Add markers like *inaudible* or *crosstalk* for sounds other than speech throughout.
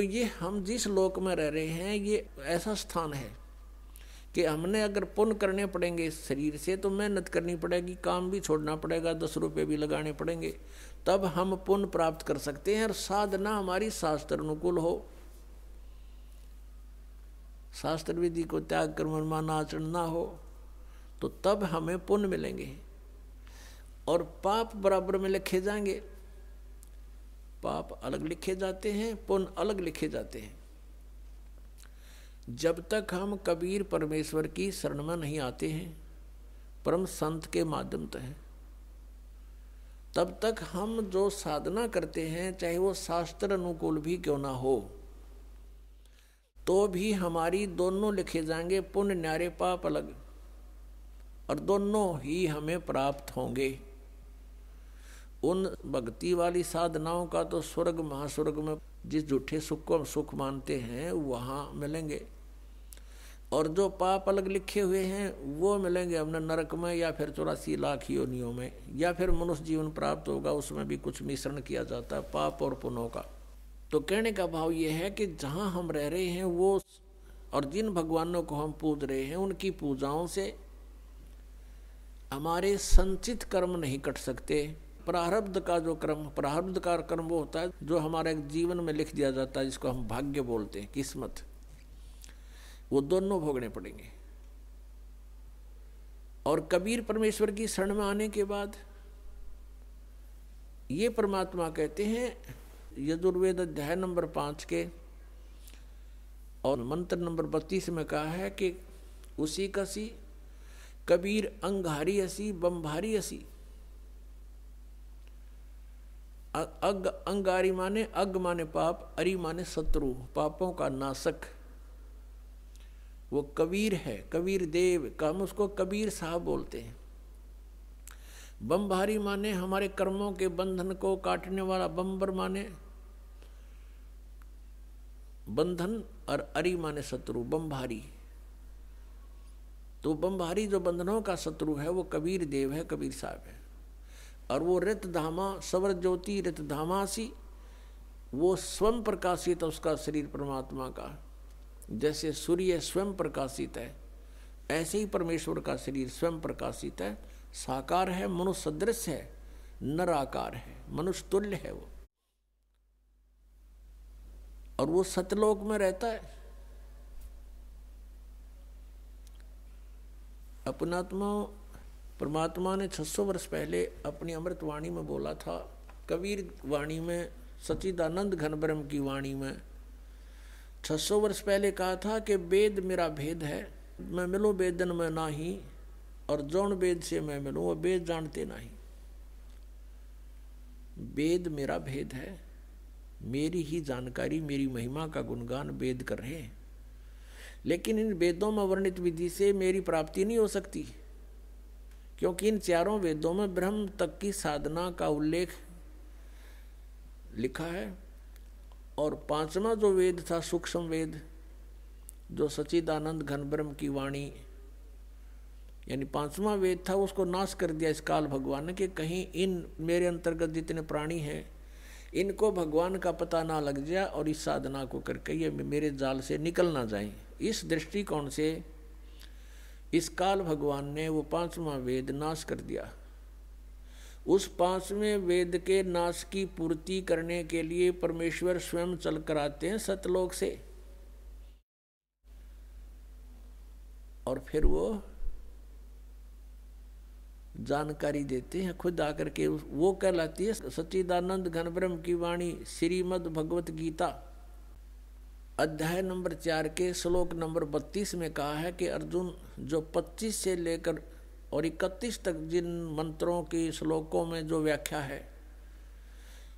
तो ये हम जिस लोक में रह रहे हैं ये ऐसा स्थान है कि हमने अगर पुण्य करने पड़ेंगे शरीर से तो मेहनत करनी पड़ेगी काम भी छोड़ना पड़ेगा दस रुपये भी लगाने पड़ेंगे तब हम पुण्य प्राप्त कर सकते हैं और साधना हमारी शास्त्र अनुकूल हो शास्त्र विधि को त्याग कर मनमाना आचरण ना हो तो तब हमें पुण्य मिलेंगे और पाप बराबर में लिखे जाएंगे पाप अलग लिखे जाते हैं पुण्य अलग लिखे जाते हैं जब तक हम कबीर परमेश्वर की शरण में नहीं आते हैं परम संत के माध्यम तय तब तक हम जो साधना करते हैं चाहे वो शास्त्र अनुकूल भी क्यों ना हो तो भी हमारी दोनों लिखे जाएंगे पुण्य न्यारे पाप अलग और दोनों ही हमें प्राप्त होंगे उन भक्ति वाली साधनाओं का तो स्वर्ग महास्वर्ग में जिस झूठे सुख को हम सुख मानते हैं वहाँ मिलेंगे और जो पाप अलग लिखे हुए हैं वो मिलेंगे हमने नरक में या फिर चौरासी लाख योनियों में या फिर मनुष्य जीवन प्राप्त होगा उसमें भी कुछ मिश्रण किया जाता है पाप और पुनों का तो कहने का भाव ये है कि जहाँ हम रह रहे हैं वो और जिन भगवानों को हम पूज रहे हैं उनकी पूजाओं से हमारे संचित कर्म नहीं कट सकते प्रारब्ध का जो क्रम प्रारब्ध का क्रम वो होता है जो हमारे जीवन में लिख दिया जाता है जिसको हम भाग्य बोलते हैं किस्मत वो दोनों भोगने पड़ेंगे और कबीर परमेश्वर की शरण में आने के बाद ये परमात्मा कहते हैं यजुर्वेद अध्याय नंबर पांच के और मंत्र नंबर बत्तीस में कहा है कि उसी कसी कबीर अंगहारी असी बम्भारी असी अग अंगारी माने अग माने पाप अरी माने शत्रु पापों का नाशक वो कबीर है कबीर देव का हम उसको कबीर साहब बोलते हैं बम्बारी माने हमारे कर्मों के बंधन को काटने वाला बम्बर माने बंधन और अरी माने शत्रु बम्बारी तो बम्भारी जो बंधनों का शत्रु है वो कबीर देव है कबीर साहब है और वो रित धामा सवर ज्योति रित धामासी वो स्वयं प्रकाशित है उसका शरीर परमात्मा का जैसे सूर्य स्वयं प्रकाशित है ऐसे ही परमेश्वर का शरीर स्वयं प्रकाशित है साकार है मनुष्य सदृश है नराकार है मनुष्य तुल्य है वो और वो सतलोक में रहता है अपनात्मा परमात्मा ने 600 वर्ष पहले अपनी अमृत वाणी में बोला था कबीर वाणी में सचिदानंद घनब्रह्म की वाणी में 600 वर्ष पहले कहा था कि वेद मेरा भेद है मैं मिलूं वेदन में ना ही और जौन वेद से मैं मिलूं वह वेद जानते नहीं वेद मेरा भेद है मेरी ही जानकारी मेरी महिमा का गुणगान वेद कर रहे हैं लेकिन इन वेदों में वर्णित विधि से मेरी प्राप्ति नहीं हो सकती क्योंकि इन चारों वेदों में ब्रह्म तक की साधना का उल्लेख लिखा है और पांचवा जो वेद था सूक्ष्म वेद जो सचिदानंद घन ब्रह्म की वाणी यानी पांचवा वेद था उसको नाश कर दिया इस काल भगवान ने कि कहीं इन मेरे अंतर्गत जितने प्राणी हैं इनको भगवान का पता ना लग जाए और इस साधना को करके ये मेरे जाल से निकल ना जाए इस दृष्टिकोण से इस काल भगवान ने वो पांचवा वेद नाश कर दिया उस पांचवें वेद के नाश की पूर्ति करने के लिए परमेश्वर स्वयं चल कर आते हैं सतलोक से और फिर वो जानकारी देते हैं खुद आकर के वो कहलाती है सच्चिदानंद घनब्रम की वाणी श्रीमद भगवत गीता अध्याय नंबर चार के श्लोक नंबर बत्तीस में कहा है कि अर्जुन जो पच्चीस से लेकर और इकतीस तक जिन मंत्रों की श्लोकों में जो व्याख्या है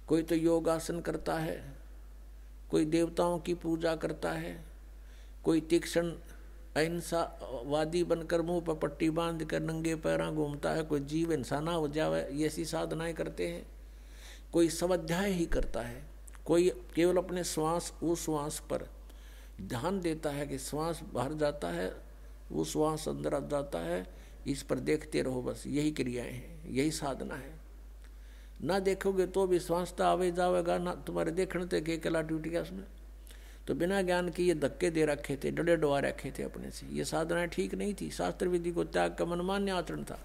कोई तो योगासन करता है कोई देवताओं की पूजा करता है कोई तीक्ष्ण अहिंसावादी बनकर मुंह पर पट्टी बांध कर नंगे पैरा घूमता है कोई जीव इंसाना हो जाए ऐसी साधनाएं करते हैं कोई स्वाध्याय ही करता है कोई केवल अपने श्वास उस श्वास पर ध्यान देता है कि श्वास बाहर जाता है वो श्वास अंदर आ जाता है इस पर देखते रहो बस यही क्रियाएं हैं यही साधना है ना देखोगे तो भी श्वास तो आवे जावेगा ना तुम्हारे देखने थे तो के कला ड्यूटी का उसमें तो बिना ज्ञान के ये धक्के दे रखे थे डडे डुआ रखे थे अपने से ये साधनाएं ठीक नहीं थी शास्त्र विधि को त्याग का मनमान्य आचरण था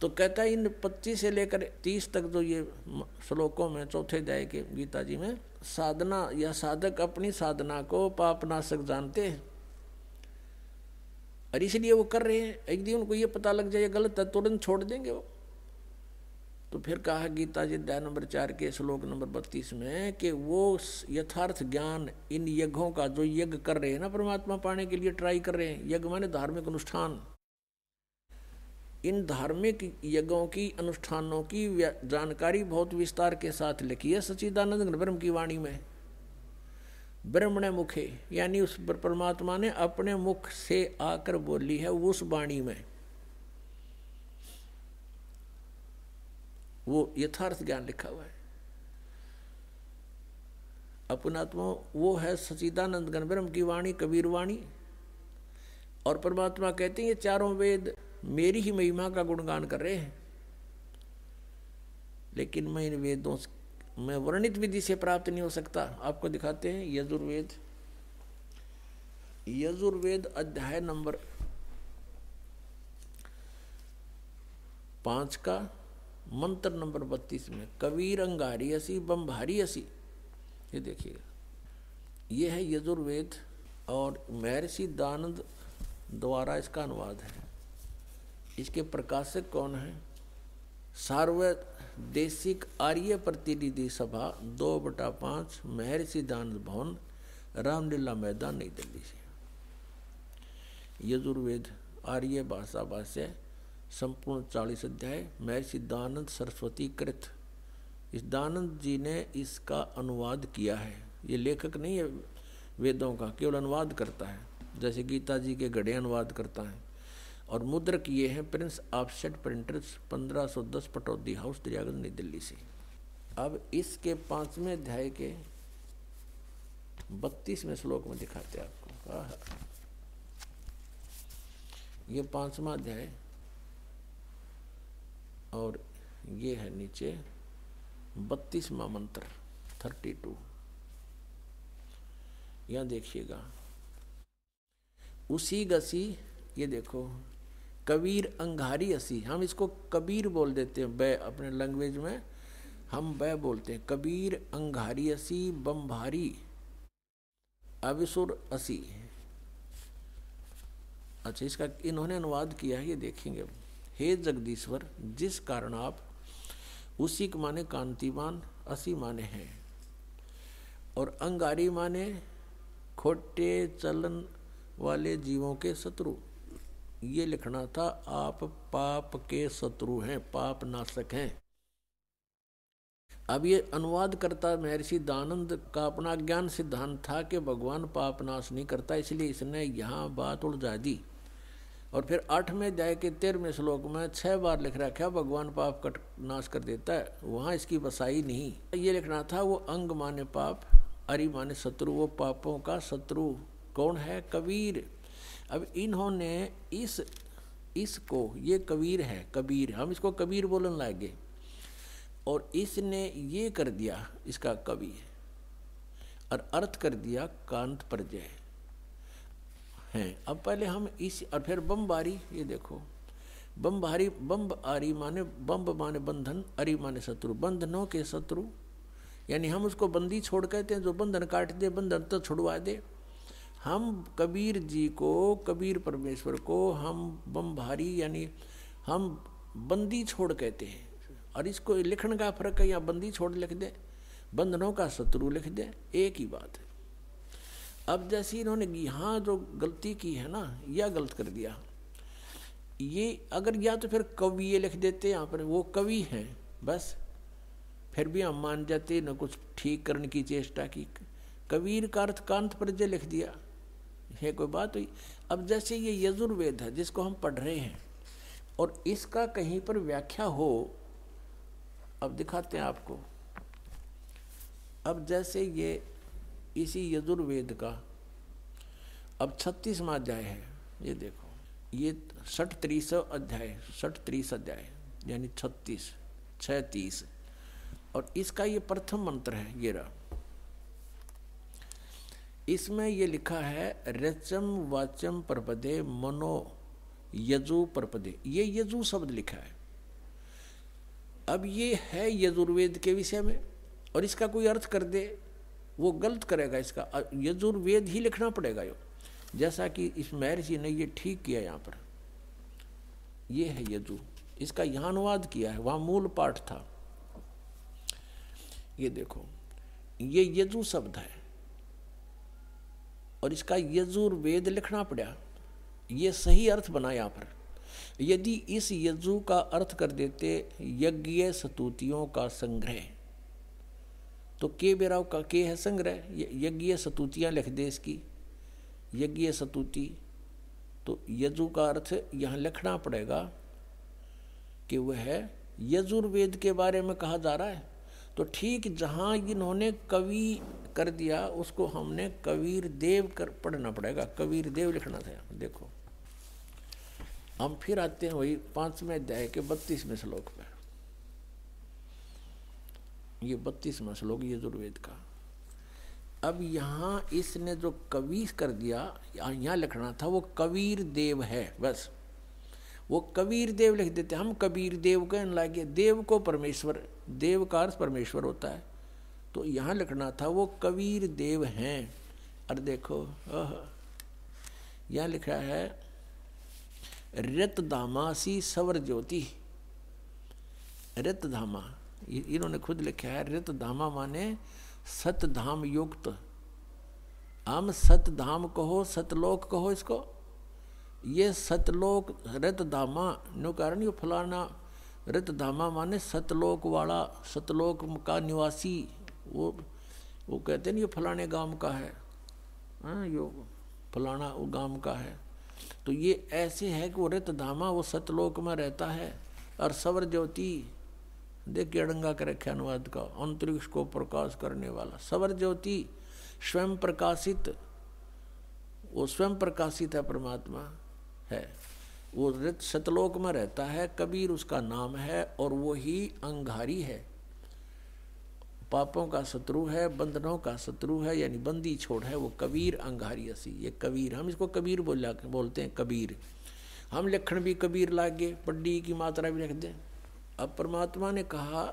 तो कहता है इन पच्चीस से लेकर तीस तक जो ये श्लोकों में चौथे जाए के गीता जी में साधना या साधक अपनी साधना को पापनाशक जानते हैं और इसलिए वो कर रहे हैं एक दिन उनको ये पता लग जाए गलत है तुरंत छोड़ देंगे वो तो फिर कहा गीता जी अध्याय नंबर चार के श्लोक नंबर बत्तीस में कि वो यथार्थ ज्ञान इन यज्ञों का जो यज्ञ कर रहे हैं ना परमात्मा पाने के लिए ट्राई कर रहे हैं यज्ञ माने धार्मिक अनुष्ठान इन धार्मिक यज्ञों की अनुष्ठानों की जानकारी बहुत विस्तार के साथ लिखी है सचिदानंद ब्रह्म की वाणी में ब्रह्म ने मुखे यानी उस परमात्मा ने अपने मुख से आकर बोली है उस वाणी में वो यथार्थ ज्ञान लिखा हुआ है अपनात्मा वो है सचिदानंद गणब्रम की वाणी कबीर वाणी और परमात्मा कहते हैं ये चारों वेद मेरी ही महिमा का गुणगान कर रहे हैं लेकिन मैं इन वेदों मैं वर्णित विधि से प्राप्त नहीं हो सकता आपको दिखाते हैं यजुर्वेद यजुर्वेद अध्याय नंबर पांच का मंत्र नंबर बत्तीस में कबीर बम्भारी असी ये देखिएगा ये है यजुर्वेद और महर्षि दानंद द्वारा इसका अनुवाद है इसके प्रकाशक कौन है सार्वदेशिक आर्य प्रतिनिधि सभा दो बटा पांच महर्षि दान भवन रामलीला मैदान नई दिल्ली से यजुर्वेद आर्य भाषा भाष्य संपूर्ण चालीस अध्याय महर्षि दानंद सरस्वती कृत इस दानंद जी ने इसका अनुवाद किया है ये लेखक नहीं है वेदों का केवल अनुवाद करता है जैसे गीता जी के घड़े अनुवाद करता है और मुद्र ये हैं prince offset printers 1510 Pataudi house Daryaganj Nai Delhi से अब इसके पांचवें अध्याय के बत्तीसवें श्लोक में दिखाते हैं आपको ये पांचवा अध्याय और ये है नीचे बत्तीसवा मंत्र थर्टी टू यहां देखिएगा उसी गसी ये देखो कबीर अंगारी असी हम इसको कबीर बोल देते हैं बै अपने लैंग्वेज में हम बै बोलते हैं कबीर अंगारी असी बम्भारी अविसुर असी अच्छा इसका इन्होंने अनुवाद किया है ये देखेंगे हे जगदीश्वर जिस कारण आप उसी के माने कांतिमान असी माने हैं और अंगारी माने खोटे चलन वाले जीवों के शत्रु ये लिखना था आप पाप के शत्रु हैं पाप नाशक हैं अब ये अनुवाद करता महर्षि दानंद का अपना ज्ञान सिद्धांत था कि भगवान पाप नाश नहीं करता इसलिए इसने यहाँ बात उलझा दी और फिर आठवें अध्याय के तेरहवें श्लोक में छह बार लिख रखा भगवान पाप कट नाश कर देता है वहाँ इसकी बसाई नहीं ये लिखना था वो अंग माने पाप अरि माने शत्रु वो पापों का शत्रु कौन है कबीर अब इन्होंने इस इसको ये कबीर है कबीर हम इसको कबीर बोलन लगे और इसने ये कर दिया इसका कवि और अर्थ कर दिया कांत पर जय हैं अब पहले हम इस और फिर बम बारी ये देखो बम भारी बम आरी माने बम माने बंधन अरी माने शत्रु बंधनों के शत्रु यानी हम उसको बंदी छोड़ कहते हैं जो बंधन काट दे बंधन तो छुड़वा दे हम कबीर जी को कबीर परमेश्वर को हम बम भारी यानी हम बंदी छोड़ कहते हैं और इसको लिखने का फर्क है या बंदी छोड़ लिख दे बंधनों का शत्रु लिख दे एक ही बात है अब जैसे इन्होंने यहाँ जो गलती की है ना यह गलत कर दिया ये अगर या तो फिर कवि लिख देते यहाँ पर वो कवि हैं बस फिर भी हम मान जाते न कुछ ठीक करने की चेष्टा की कबीर का अर्थ कांत पर लिख दिया है कोई बात हुई अब जैसे ये यजुर्वेद है जिसको हम पढ़ रहे हैं और इसका कहीं पर व्याख्या हो अब दिखाते हैं आपको अब जैसे ये इसी यजुर्वेद का अब छत्तीसवा अध्याय है ये देखो ये सठ त्रीस अध्याय सठ त्रीस अध्याय यानी छत्तीस छ तीस और इसका ये प्रथम मंत्र है ये रहा इसमें ये लिखा है रचम वाचम परपदे मनो यजु परपदे ये यजु शब्द लिखा है अब ये है यजुर्वेद के विषय में और इसका कोई अर्थ कर दे वो गलत करेगा इसका यजुर्वेद ही लिखना पड़ेगा यो जैसा कि इस महर्षि ने ये ठीक किया यहाँ पर ये है यजु इसका यहाँ अनुवाद किया है वहाँ मूल पाठ था ये देखो ये यजु शब्द है और इसका यजुर्वेद लिखना पड़ा ये सही अर्थ बना यहाँ पर यदि इस यजु का अर्थ कर देते यज्ञ सतुतियों का संग्रह तो के बेराव का के है संग्रह यज्ञ सतुतियाँ लिख दे इसकी यज्ञ सतुति तो यजु का अर्थ यहाँ लिखना पड़ेगा कि वह यजुर्वेद के बारे में कहा जा रहा है तो ठीक जहाँ इन्होंने कवि कर दिया उसको हमने कबीर देव कर पढ़ना पड़ेगा कबीर देव लिखना था देखो हम फिर आते हैं वही पांचवें अध्याय के बत्तीसवें श्लोक पर ये बत्तीसवा श्लोक यजुर्वेद का अब यहाँ इसने जो कवि कर दिया यहाँ लिखना था वो कबीर देव है बस वो कबीर देव लिख देते हम कबीर देव कहने लागे देव को परमेश्वर देव का अर्थ परमेश्वर होता है तो यहाँ लिखना था वो कबीर देव हैं और देखो यहाँ लिखा है रत दामासी सवर ज्योति रत धामा इन्होंने खुद लिखा है रत धामा माने सत धाम युक्त हम सत धाम कहो सतलोक कहो इसको ये सतलोक रत धामा नो कारण यो फलाना रित धामा माने सतलोक वाला सतलोक का निवासी वो वो कहते ना ये फलाने गांव का है हाँ यो फलाना वो गांव का है तो ये ऐसे है कि वो रित धामा वो सतलोक में रहता है और सवर ज्योति देख अड़ंगा कर रखे अनुवाद का अंतरिक्ष को प्रकाश करने वाला सवर ज्योति स्वयं प्रकाशित वो स्वयं प्रकाशित है परमात्मा है वो रित सतलोक में रहता है कबीर उसका नाम है और वो ही अंगारी है पापों का शत्रु है बंधनों का शत्रु है यानी बंदी छोड़ है वो कबीर अंगारी असी ये कबीर हम इसको कबीर बोला बोलते हैं कबीर हम लिखण भी कबीर लागे पड्डी की मात्रा भी लिख दें अब परमात्मा ने कहा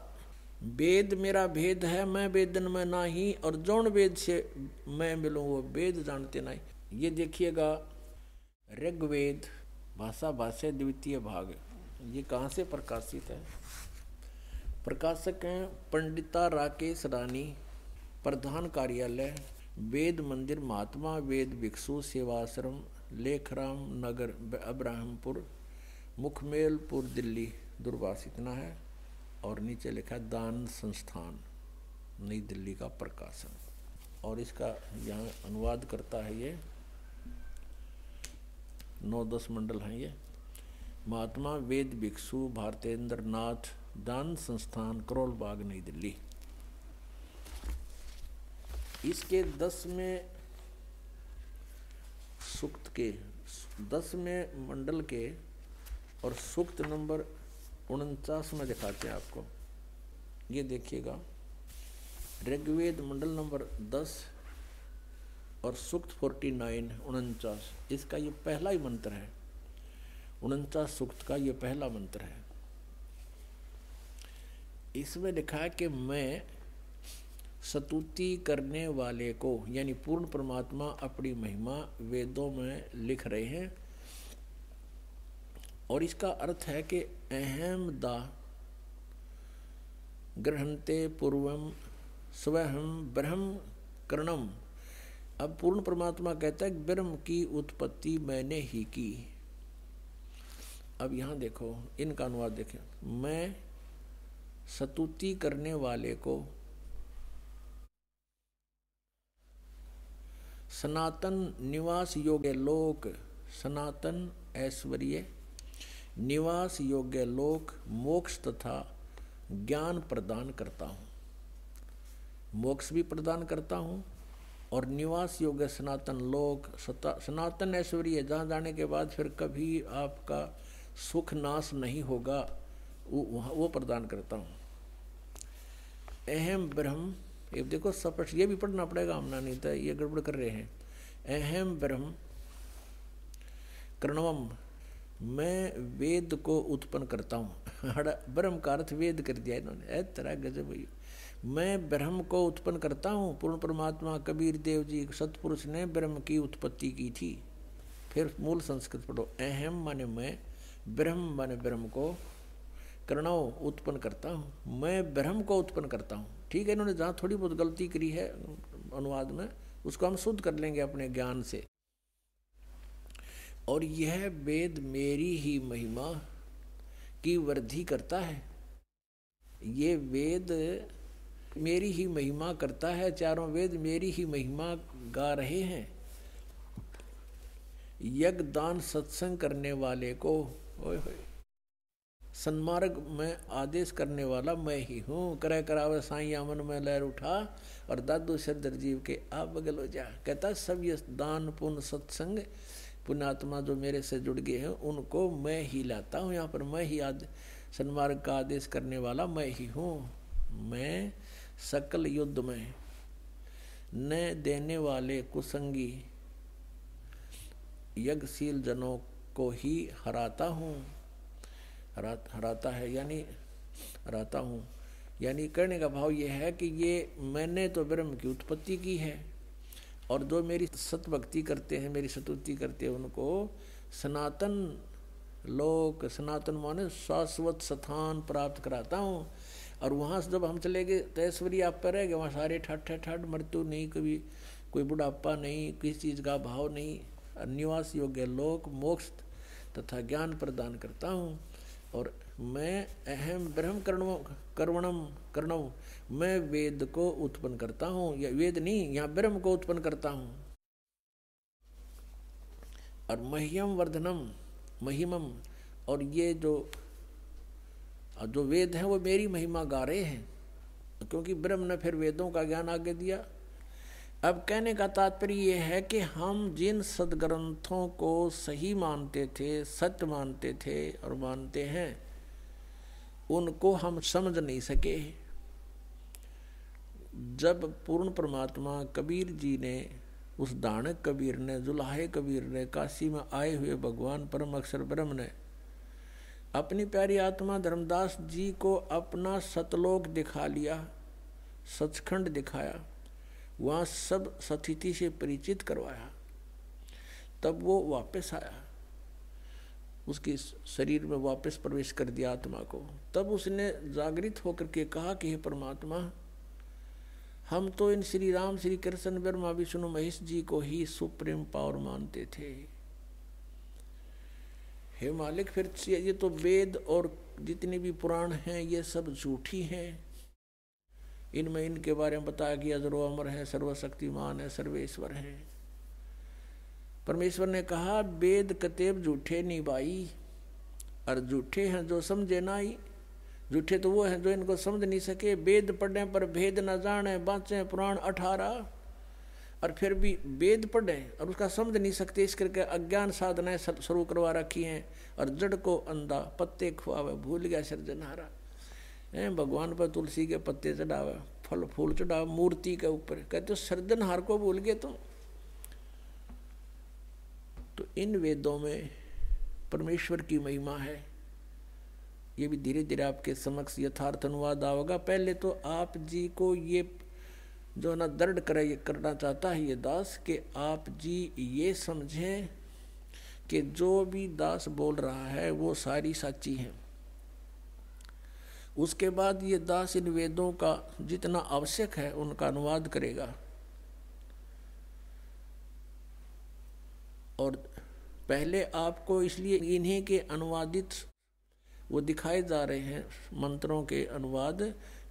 वेद मेरा भेद है मैं वेदन में ना ही और जौन वेद से मैं मिलूँ वो वेद जानते ना ही ये देखिएगा ऋग्वेद भाषा भाष्य द्वितीय भाग ये कहाँ से प्रकाशित है प्रकाशक हैं पंडिता राकेश रानी प्रधान कार्यालय वेद मंदिर महात्मा वेद भिक्षु सेवाश्रम लेखराम नगर अब्राहमपुर मुखमेलपुर दिल्ली दूरवास इतना है और नीचे लिखा है दान संस्थान नई दिल्ली का प्रकाशन और इसका यहाँ अनुवाद करता है ये नौ दस मंडल हैं ये महात्मा वेद भिक्षु भारतेंद्र नाथ दान संस्थान करोल बाग नई दिल्ली इसके दस में सुक्त के दस में मंडल के और सुक्त नंबर उनचास में दिखाते हैं आपको ये देखिएगा ऋग्वेद मंडल नंबर दस और सुक्त फोर्टी नाइन उनचास इसका ये पहला ही मंत्र है उनचास सुक्त का ये पहला मंत्र है इसमें लिखा है कि मैं सतुति करने वाले को यानी पूर्ण परमात्मा अपनी महिमा वेदों में लिख रहे हैं और इसका अर्थ है कि अहम दा ग्रहणते पूर्वम स्वयं ब्रह्म करणम अब पूर्ण परमात्मा कहता है ब्रह्म की उत्पत्ति मैंने ही की अब यहां देखो इनका अनुवाद देखें मैं सतुति करने वाले को सनातन निवास योग्य लोक सनातन ऐश्वर्य निवास योग्य लोक मोक्ष तथा ज्ञान प्रदान करता हूं मोक्ष भी प्रदान करता हूं और निवास योग्य सनातन लोक सनातन ऐश्वर्य जहाँ जाने के बाद फिर कभी आपका सुख नाश नहीं होगा वो वो प्रदान करता हूँ अहम ब्रह्म ये देखो स्पष्ट ये भी पढ़ना पड़ेगा हम नानी तो ये गड़बड़ कर रहे हैं अहम ब्रह्म कर्णवम मैं वेद को उत्पन्न करता हूँ *laughs* ब्रह्म का अर्थ वेद कर दिया इन्होंने ऐ तरह गजब हुई मैं ब्रह्म को उत्पन्न करता हूँ पूर्ण परमात्मा कबीर देव जी सतपुरुष ने ब्रह्म की उत्पत्ति की थी फिर मूल संस्कृत पढ़ो अहम मन मैं ब्रह्म मन ब्रह्म को करणव उत्पन्न करता हूँ मैं ब्रह्म को उत्पन्न करता हूँ ठीक है इन्होंने जहाँ थोड़ी बहुत गलती करी है अनुवाद में उसको हम शुद्ध कर लेंगे अपने ज्ञान से और यह वेद मेरी ही महिमा की वृद्धि करता है ये वेद मेरी ही महिमा करता है चारों वेद मेरी ही महिमा गा रहे हैं यज्ञ दान सत्संग करने वाले को ओए होए सन्मार्ग में आदेश करने वाला मैं ही हूँ करे करावे साई आमन में लहर उठा और दादू सदर जीव के आप बगल हो जा कहता सब ये दान पुण्य सत्संग पुण्यात्मा जो मेरे से जुड़ गए हैं उनको मैं ही लाता हूँ यहाँ पर मैं ही आद सन्मार्ग का आदेश करने वाला मैं ही हूँ मैं सकल युद्ध में न देने वाले कुसंगी यज्ञशील जनों को ही हराता हूँ हरा हराता है यानी हराता हूँ यानी करने का भाव यह है कि ये मैंने तो ब्रह्म की उत्पत्ति की है और जो मेरी सतभक्ति करते हैं मेरी सतुति करते हैं उनको सनातन लोक सनातन माने शाश्वत स्थान प्राप्त कराता हूँ और वहाँ से जब हम चले गए तो आप पर रह गए वहाँ सारे ठट ठट ठट मृत्यु नहीं कभी कोई बुढ़ापा नहीं किसी चीज़ का भाव नहीं और निवास योग्य लोक मोक्ष तथा ज्ञान प्रदान करता हूँ और मैं अहम ब्रह्म कर्ण कर्वणम कर्णव मैं वेद को उत्पन्न करता हूँ या वेद नहीं या ब्रह्म को उत्पन्न करता हूँ और मह्यम वर्धनम महिमम और ये जो और जो वेद हैं वो मेरी महिमा गा रहे हैं क्योंकि ब्रह्म ने फिर वेदों का ज्ञान आगे दिया अब कहने का तात्पर्य ये है कि हम जिन सदग्रंथों को सही मानते थे सत्य मानते थे और मानते हैं उनको हम समझ नहीं सके जब पूर्ण परमात्मा कबीर जी ने उस दानक कबीर ने जुलाहे कबीर ने काशी में आए हुए भगवान परम अक्षर ब्रह्म ने अपनी प्यारी आत्मा धर्मदास जी को अपना सतलोक दिखा लिया सचखंड दिखाया वहाँ सब सतिथि से परिचित करवाया तब वो वापस आया उसके शरीर में वापस प्रवेश कर दिया आत्मा को तब उसने जागृत होकर के कहा कि हे परमात्मा हम तो इन श्री राम श्री कृष्ण वर्मा विष्णु महेश जी को ही सुप्रीम पावर मानते थे हे मालिक फिर ये तो वेद और जितने भी पुराण हैं ये सब झूठी हैं इनमें इनके बारे में बताया कि अजरो अमर है सर्वशक्तिमान है सर्वेश्वर है परमेश्वर ने कहा वेद कतेब झूठे निभाई और झूठे हैं जो समझे ना ही झूठे तो वो हैं जो इनको समझ नहीं सके वेद पढ़ने पर भेद न जाने बाँचे पुराण अठारह और फिर भी वेद पढ़े और उसका समझ नहीं सकते इस करके अज्ञान साधनाएं शुरू करवा रखी हैं और जड़ को अंधा पत्ते खुआवे भूल गया सृजनहारा है भगवान पर तुलसी के पत्ते चढ़ावे फल फूल चढ़ावे मूर्ति के ऊपर कहते हो सृजनहार को भूल गए तो तो इन वेदों में परमेश्वर की महिमा है ये भी धीरे धीरे आपके समक्ष यथार्थ अनुवाद आओगा पहले तो आप जी को ये जो ना दर्द कर करना चाहता है ये दास कि आप जी ये समझें कि जो भी दास बोल रहा है वो सारी सच्ची है उसके बाद ये दास इन वेदों का जितना आवश्यक है उनका अनुवाद करेगा और पहले आपको इसलिए इन्हीं के अनुवादित वो दिखाए जा रहे हैं मंत्रों के अनुवाद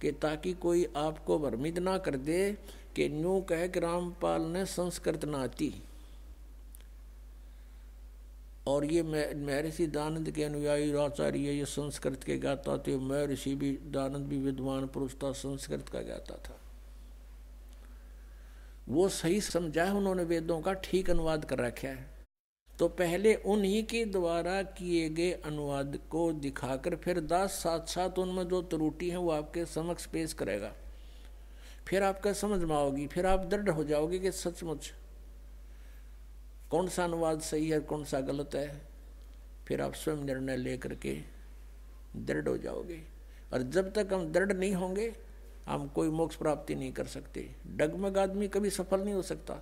कि ताकि कोई आपको भ्रमित ना कर दे कि न्यू कह के रामपाल ने संस्कृत ना आती और ये महर्षि दानंद के अनुयायी आचार्य ये संस्कृत के गाता थे महर्षि भी दानंद भी विद्वान पुरुष था संस्कृत का गाता था वो सही समझा है उन्होंने वेदों का ठीक अनुवाद कर रखा है तो पहले उन्हीं के द्वारा किए गए अनुवाद को दिखाकर फिर दास साथ साथ उनमें जो त्रुटि है वो आपके समक्ष पेश करेगा फिर आपका समझ में आओगी फिर आप दृढ़ हो जाओगे कि सचमुच कौन सा अनुवाद सही है कौन सा गलत है फिर आप स्वयं निर्णय लेकर के दृढ़ हो जाओगे और जब तक हम दृढ़ नहीं होंगे हम कोई मोक्ष प्राप्ति नहीं कर सकते डगमग आदमी कभी सफल नहीं हो सकता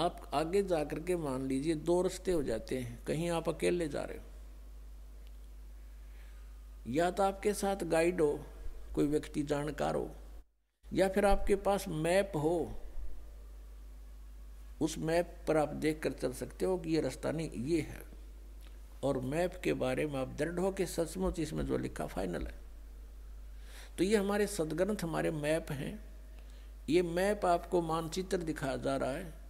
आप आगे जा कर के मान लीजिए दो रस्ते हो जाते हैं कहीं आप अकेले जा रहे हो या तो आपके साथ गाइड हो कोई व्यक्ति जानकार हो या फिर आपके पास मैप हो उस मैप पर आप देख कर चल सकते हो कि ये रास्ता नहीं ये है और मैप के बारे में आप दृढ़ हो कि सचमुच इसमें जो लिखा फाइनल है तो ये हमारे सदग्रंथ हमारे मैप हैं ये मैप आपको मानचित्र दिखाया जा रहा है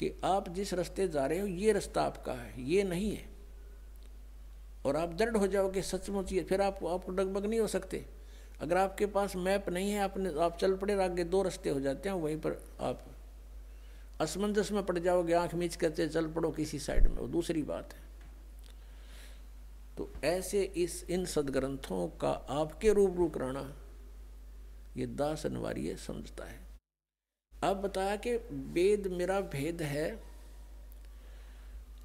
कि आप जिस रास्ते जा रहे हो ये रास्ता आपका है ये नहीं है और आप दृढ़ हो जाओ कि सचमुच ये फिर आप आप डगबग नहीं हो सकते अगर आपके पास मैप नहीं है आपने आप चल पड़े आगे दो रास्ते हो जाते हैं वहीं पर आप असमंजस में पड़ जाओगे आंख मीच करते चल पड़ो किसी साइड में वो दूसरी बात है तो ऐसे इस इन सदग्रंथों का आपके रूबरू कराना ये दास अनिवार्य समझता है अब बताया कि वेद मेरा भेद है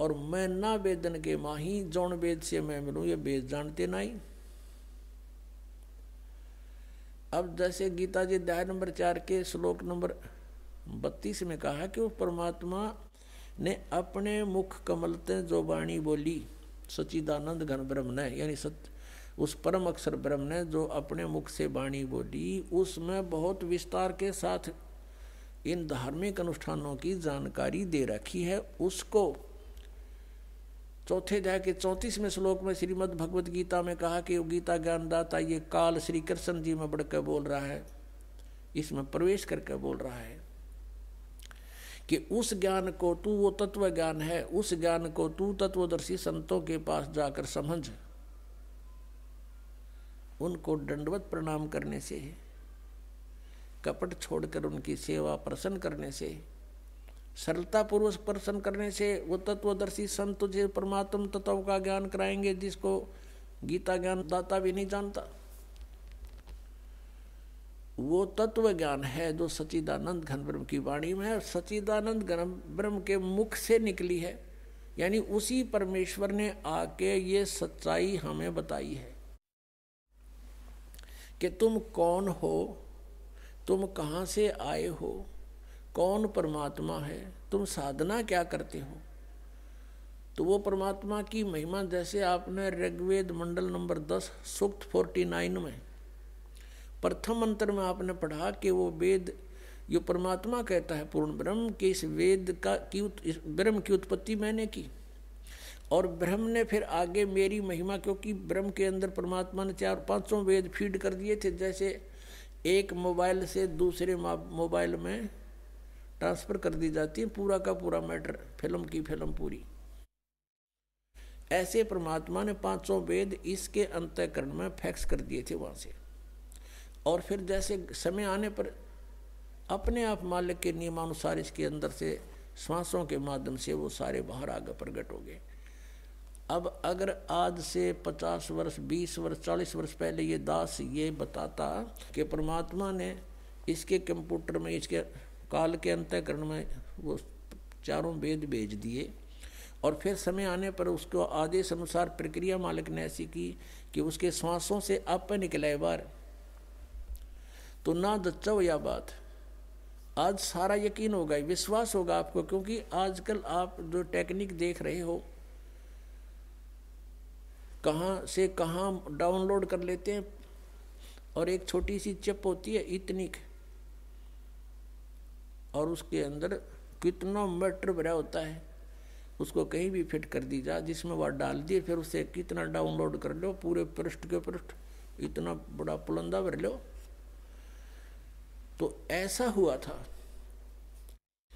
और मैं ना वेदन के माही जौन वेद से मैं मिलूं ये वेद जानते नहीं अब जैसे गीता जी दया नंबर चार के श्लोक नंबर बत्तीस में कहा कि वो परमात्मा ने अपने मुख कमल जो वाणी बोली सचिदानंद घन ब्रह्म ने यानी सत उस परम अक्षर ब्रह्म ने जो अपने मुख से वाणी बोली उसमें बहुत विस्तार के साथ इन धार्मिक अनुष्ठानों की जानकारी दे रखी है उसको चौथे अध्याय के चौंतीसवें श्लोक में श्रीमद् भगवत गीता में कहा कि गीता ज्ञानदाता ये काल श्री कृष्ण जी में बढ़कर बोल रहा है इसमें प्रवेश करके बोल रहा है कि उस ज्ञान को तू वो तत्व ज्ञान है उस ज्ञान को तू तत्वदर्शी संतों के पास जाकर समझ उनको दंडवत प्रणाम करने से है कपट छोड़कर उनकी सेवा प्रसन्न करने से पूर्वक प्रसन्न करने से वो तत्वदर्शी संत तुझे परमात्म तत्व का ज्ञान कराएंगे जिसको गीता ज्ञान दाता भी नहीं जानता वो तत्व ज्ञान है जो सचिदानंद घन ब्रह्म की वाणी में है सचिदानंद घन ब्रह्म के मुख से निकली है यानी उसी परमेश्वर ने आके ये सच्चाई हमें बताई है कि तुम कौन हो तुम कहाँ से आए हो कौन परमात्मा है तुम साधना क्या करते हो तो वो परमात्मा की महिमा जैसे आपने ऋग्वेद मंडल नंबर दस सुक्त फोर्टी नाइन में प्रथम अंतर में आपने पढ़ा कि वो वेद जो परमात्मा कहता है पूर्ण ब्रह्म के इस वेद का की ब्रह्म की उत्पत्ति मैंने की और ब्रह्म ने फिर आगे मेरी महिमा क्योंकि ब्रह्म के अंदर परमात्मा ने चार पांचों वेद फीड कर दिए थे जैसे एक मोबाइल से दूसरे मोबाइल में ट्रांसफ़र कर दी जाती है पूरा का पूरा मैटर फिल्म की फिल्म पूरी ऐसे परमात्मा ने पांचों वेद इसके अंतकरण में फैक्स कर दिए थे वहाँ से और फिर जैसे समय आने पर अपने आप मालिक के नियमानुसार इसके अंदर से श्वासों के माध्यम से वो सारे बाहर आगे प्रकट हो गए अब अगर आज से पचास वर्ष बीस वर्ष चालीस वर्ष पहले ये दास ये बताता कि परमात्मा ने इसके कंप्यूटर में इसके काल के अंतकरण में वो चारों वेद भेज दिए और फिर समय आने पर उसको आदेश अनुसार प्रक्रिया मालिक ने ऐसी की कि उसके श्वासों से आप निकले बार तो ना दच्चा या बात आज सारा यकीन होगा विश्वास होगा आपको क्योंकि आजकल आप जो टेक्निक देख रहे हो कहाँ से कहाँ डाउनलोड कर लेते हैं और एक छोटी सी चिप होती है इतनी और उसके अंदर कितना मटर भरा होता है उसको कहीं भी फिट कर दी जा जिसमें वह डाल दिए फिर उसे कितना डाउनलोड कर लो पूरे पृष्ठ के पृष्ठ इतना बड़ा पुलंदा भर लो तो ऐसा हुआ था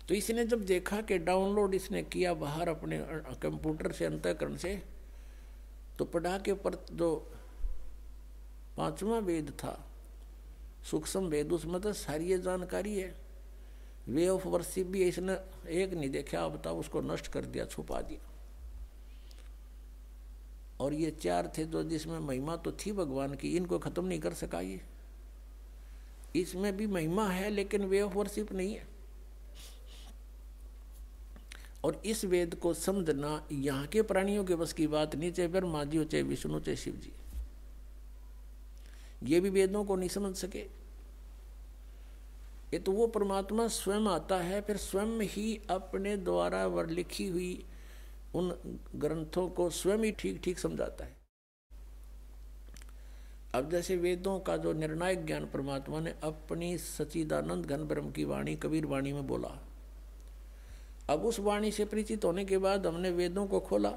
तो इसने जब देखा कि डाउनलोड इसने किया बाहर अपने कंप्यूटर से अंतकरण से तो के पर जो पांचवा वेद था सूक्ष्म वेद उसमें तो सारी जानकारी है वे ऑफ वर्शिप भी इसने एक नहीं देखा अब तब उसको नष्ट कर दिया छुपा दिया और ये चार थे जो जिसमें महिमा तो थी भगवान की इनको ख़त्म नहीं कर सका ये इसमें भी महिमा है लेकिन वे ऑफ वर्शिप नहीं है और इस वेद को समझना यहाँ के प्राणियों के बस की बात नहीं चाहे ब्रह्मा जी हो चाहे विष्णु चाहे शिव जी ये भी वेदों को नहीं समझ सके ये तो वो परमात्मा स्वयं आता है फिर स्वयं ही अपने द्वारा वर लिखी हुई उन ग्रंथों को स्वयं ही ठीक ठीक समझाता है अब जैसे वेदों का जो निर्णायक ज्ञान परमात्मा ने अपनी सचिदानंद घन ब्रह्म की वाणी कबीर वाणी में बोला अब उस वाणी से परिचित होने के बाद हमने वेदों को खोला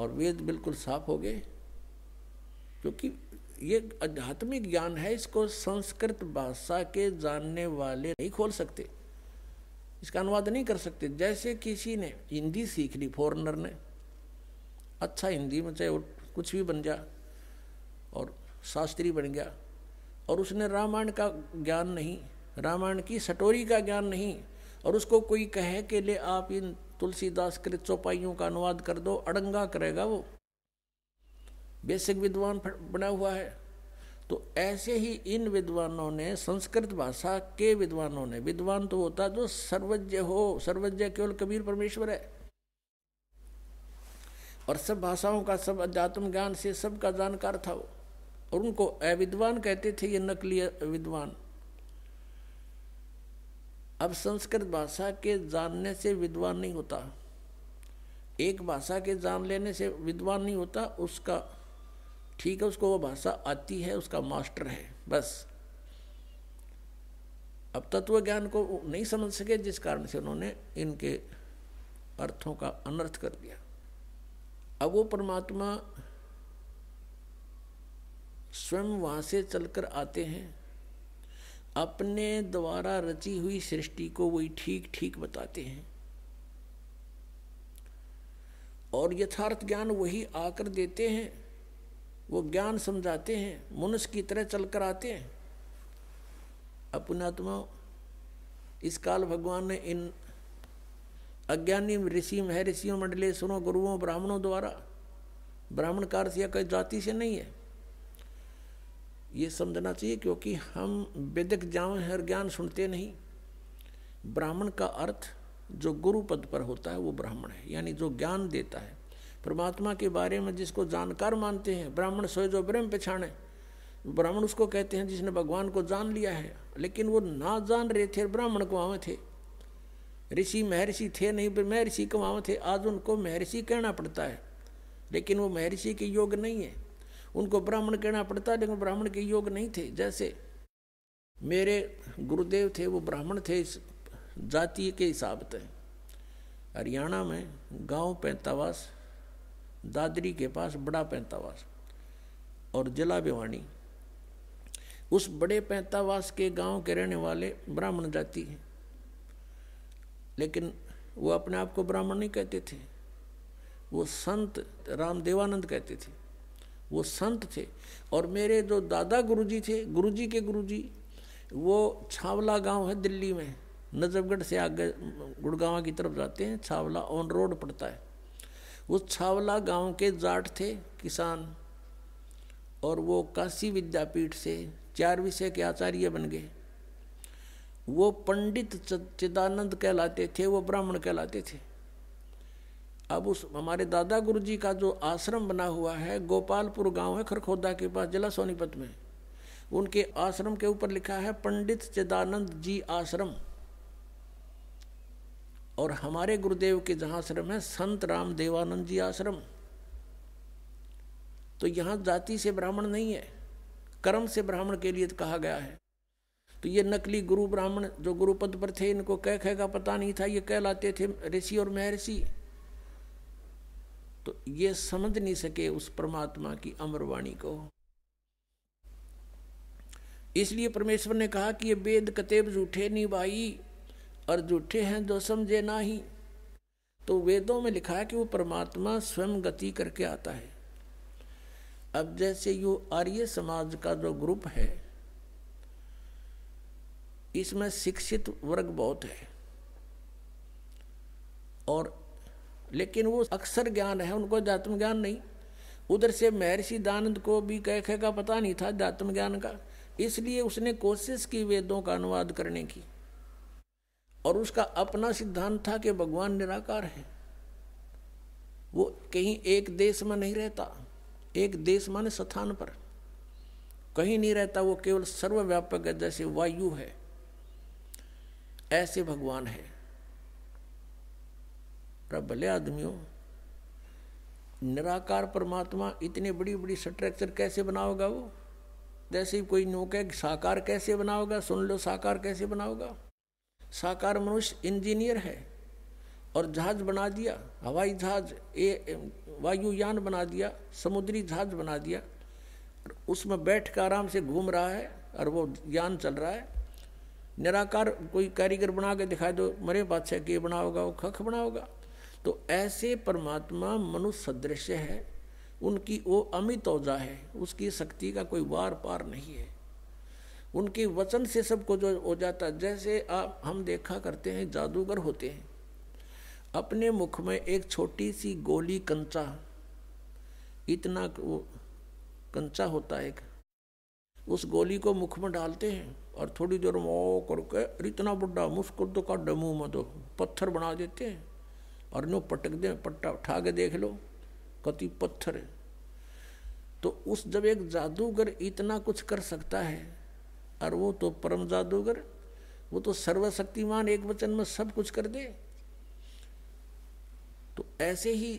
और वेद बिल्कुल साफ हो गए क्योंकि ये आध्यात्मिक ज्ञान है इसको संस्कृत भाषा के जानने वाले नहीं खोल सकते इसका अनुवाद नहीं कर सकते जैसे किसी ने हिंदी सीख ली फॉरनर ने अच्छा हिंदी में चाहे कुछ भी बन जा और शास्त्री बन गया और उसने रामायण का ज्ञान नहीं रामायण की सटोरी का ज्ञान नहीं और उसको कोई कहे कि ले आप इन तुलसीदास कृत चौपाइयों का अनुवाद कर दो अड़ंगा करेगा वो बेसिक विद्वान बना हुआ है तो ऐसे ही इन विद्वानों ने संस्कृत भाषा के विद्वानों ने विद्वान तो होता जो सर्वज्ञ हो सर्वज्ञ केवल कबीर परमेश्वर है और सब भाषाओं का सब अध्यात्म ज्ञान से सबका जानकार था वो और उनको अविद्वान कहते थे ये नकली विद्वान अब संस्कृत भाषा के जानने से विद्वान नहीं होता एक भाषा के जान लेने से विद्वान नहीं होता उसका ठीक है उसको वो भाषा आती है उसका मास्टर है बस अब तत्व ज्ञान को नहीं समझ सके जिस कारण से उन्होंने इनके अर्थों का अनर्थ कर दिया अब वो परमात्मा स्वयं वहां से चलकर आते हैं अपने द्वारा रची हुई सृष्टि को वही ठीक ठीक बताते हैं और यथार्थ ज्ञान वही आकर देते हैं वो ज्ञान समझाते हैं मनुष्य की तरह चल कर आते हैं अपनात्मा इस काल भगवान ने इन अज्ञानी ऋषि महर्षियों मंडलेश्वरों गुरुओं ब्राह्मणों द्वारा ब्राह्मण कार्य या कोई जाति से नहीं है ये समझना चाहिए क्योंकि हम वेदिक जाव हर ज्ञान सुनते नहीं ब्राह्मण का अर्थ जो गुरु पद पर होता है वो ब्राह्मण है यानी जो ज्ञान देता है परमात्मा के बारे में जिसको जानकार मानते हैं ब्राह्मण सोए जो ब्रह्म है ब्राह्मण उसको कहते हैं जिसने भगवान को जान लिया है लेकिन वो ना जान रहे थे ब्राह्मण को आवे थे ऋषि महर्षि थे नहीं महर्षि को आवे थे आज उनको महर्षि कहना पड़ता है लेकिन वो महर्षि के योग नहीं है उनको ब्राह्मण कहना पड़ता लेकिन ब्राह्मण के योग नहीं थे जैसे मेरे गुरुदेव थे वो ब्राह्मण थे इस जाति के हिसाब से हरियाणा में गांव पैंतावास दादरी के पास बड़ा पैंतावास और जिला भिवाणी उस बड़े पैंतावास के गांव के रहने वाले ब्राह्मण जाति हैं लेकिन वो अपने आप को ब्राह्मण नहीं कहते थे वो संत रामदेवानंद कहते थे वो संत थे और मेरे जो दादा गुरुजी थे गुरुजी के गुरुजी वो छावला गांव है दिल्ली में नजफगढ़ से आगे गुड़गांव की तरफ जाते हैं छावला ऑन रोड पड़ता है उस छावला गांव के जाट थे किसान और वो काशी विद्यापीठ से चार विषय के आचार्य बन गए वो पंडित चिदानंद कहलाते थे वो ब्राह्मण कहलाते थे अब उस हमारे दादा गुरु जी का जो आश्रम बना हुआ है गोपालपुर गांव है खरखोदा के पास जिला सोनीपत में उनके आश्रम के ऊपर लिखा है पंडित चिदानंद जी आश्रम और हमारे गुरुदेव के जहां आश्रम है संत राम देवानंद जी आश्रम तो यहाँ जाति से ब्राह्मण नहीं है कर्म से ब्राह्मण के लिए कहा गया है तो ये नकली गुरु ब्राह्मण जो गुरुपद पर थे इनको कह कह का पता नहीं था ये कहलाते थे ऋषि और महर्षि तो ये समझ नहीं सके उस परमात्मा की अमरवाणी को इसलिए परमेश्वर ने कहा कि ये वेद कतेब झूठे नहीं भाई और झूठे हैं जो समझे ना ही तो वेदों में लिखा है कि वो परमात्मा स्वयं गति करके आता है अब जैसे यो आर्य समाज का जो ग्रुप है इसमें शिक्षित वर्ग बहुत है और लेकिन वो अक्सर ज्ञान है उनको अध्यात्म ज्ञान नहीं उधर से महर्षि दानंद को भी कह का पता नहीं था अध्यात्म ज्ञान का इसलिए उसने कोशिश की वेदों का अनुवाद करने की और उसका अपना सिद्धांत था कि भगवान निराकार है वो कहीं एक देश में नहीं रहता एक देश माने स्थान पर कहीं नहीं रहता वो केवल सर्वव्यापक है जैसे वायु है ऐसे भगवान है भले आदमी हो निराकार परमात्मा इतने बड़ी बड़ी स्ट्रक्चर कैसे बनाओगा वो जैसे ही कोई नोक है साकार कैसे बनाओगा सुन लो साकार कैसे बनाओगा साकार मनुष्य इंजीनियर है और जहाज बना दिया हवाई जहाज ए वायुयान बना दिया समुद्री जहाज बना दिया उसमें बैठ कर आराम से घूम रहा है और वो यान चल रहा है निराकार कोई कारीगर बना के दिखाई दो मरे बादशाह के बनाओगा वो खख बनाओगा तो ऐसे परमात्मा मनुष्य सदृश है उनकी वो अमित औजा है उसकी शक्ति का कोई वार पार नहीं है उनके वचन से सबको जो हो जाता है जैसे आप हम देखा करते हैं जादूगर होते हैं अपने मुख में एक छोटी सी गोली कंचा इतना वो कंचा होता है उस गोली को मुख में डालते हैं और थोड़ी देर मो करके इतना बुढा मुस्कुर तो का डमू मदो पत्थर बना देते हैं और नो पटक दे पट्टा उठा के देख लो कति पत्थर है तो उस जब एक जादूगर इतना कुछ कर सकता है और वो तो परम जादूगर वो तो सर्वशक्तिमान एक वचन में सब कुछ कर दे तो ऐसे ही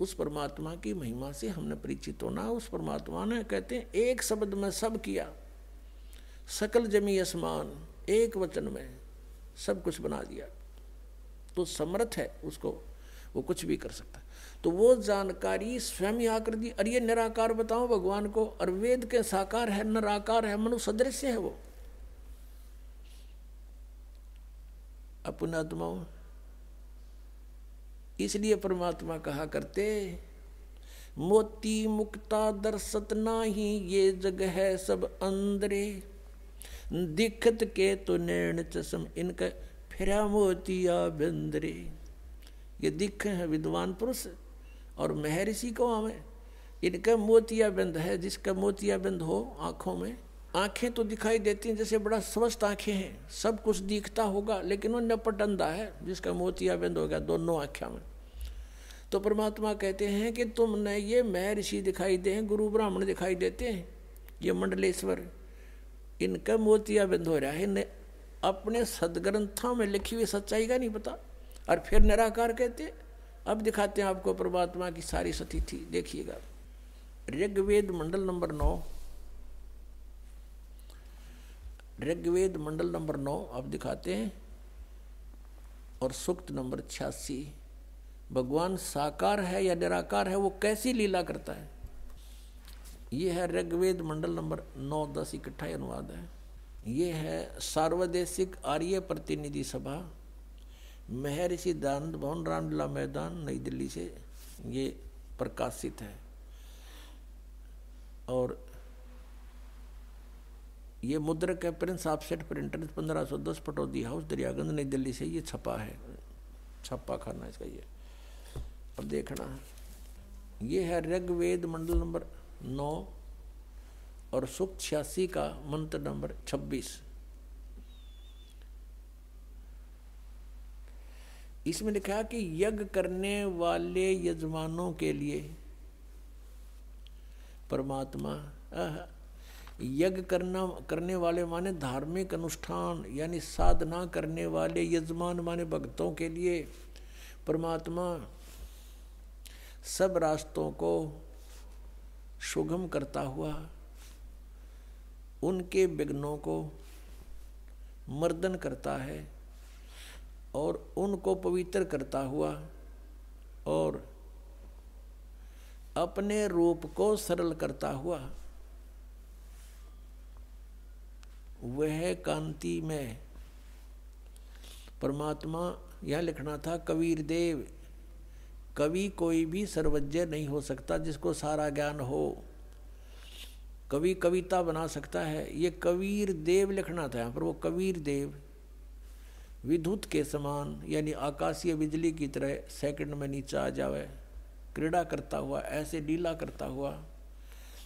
उस परमात्मा की महिमा से हमने परिचित होना उस परमात्मा ने कहते हैं एक शब्द में सब किया सकल जमी असमान एक वचन में सब कुछ बना दिया तो समर्थ है उसको वो कुछ भी कर सकता है तो वो जानकारी स्वयं आकर दी अरे निराकार बताओ भगवान को अर्वेद के साकार है निराकार है मनु सदृश्य है वो अपन आत्माओं इसलिए परमात्मा कहा करते मोती मुक्ता दर्शत ही ये जग है सब अंदरे दिखत के तो नैण चसम इनका रामोतिया मोतिया बिंद्रे ये दिख हैं विद्वान पुरुष और महर्षि को हमें इनका मोतिया बिंद है जिसका मोतिया बिंद हो आँखों में आँखें तो दिखाई देती हैं जैसे बड़ा स्वस्थ आँखें हैं सब कुछ दिखता होगा लेकिन वो नपट अंधा है जिसका मोतिया बिंद हो गया दोनों आँखों में तो परमात्मा कहते हैं कि तुमने ये महर्षि दिखाई दे गुरु ब्राह्मण दिखाई देते हैं ये मंडलेश्वर इनका मोतिया बिंद हो रहा है अपने सदग्रंथों में लिखी हुई सच्चाई का नहीं पता और फिर निराकार कहते अब दिखाते हैं आपको परमात्मा की सारी थी देखिएगा ऋग्वेद मंडल नंबर नौ ऋग्वेद मंडल नंबर नौ अब दिखाते हैं और सुक्त नंबर छियासी भगवान साकार है या निराकार है वो कैसी लीला करता है ये है ऋग्वेद मंडल नंबर नौ दस इकट्ठा अनुवाद है ये है सार्वदेशिक आर्य प्रतिनिधि सभा महर्षि दानंद भवन रामलीला मैदान नई दिल्ली से ये प्रकाशित है और ये मुद्रक है प्रिंस आपसेट प्रिंटर पंद्रह सौ दस पटौदी हाउस दरियागंज नई दिल्ली से ये छपा है छपा खाना इसका ये अब देखना ये है ऋग्वेद मंडल नंबर नौ और सुख छियासी का मंत्र नंबर छब्बीस इसमें लिखा कि यज्ञ करने वाले यजमानों के लिए परमात्मा यज्ञ करना करने वाले माने धार्मिक अनुष्ठान यानी साधना करने वाले यजमान माने भक्तों के लिए परमात्मा सब रास्तों को सुगम करता हुआ उनके विघ्नों को मर्दन करता है और उनको पवित्र करता हुआ और अपने रूप को सरल करता हुआ वह कांति में परमात्मा यह लिखना था कबीर देव कवि कोई भी सर्वज्ञ नहीं हो सकता जिसको सारा ज्ञान हो कवि कविता बना सकता है ये कबीर देव लिखना था यहाँ पर वो कबीर देव विद्युत के समान यानी आकाशीय बिजली की तरह सेकंड में नीचे आ जावे क्रीड़ा करता हुआ ऐसे डीला करता हुआ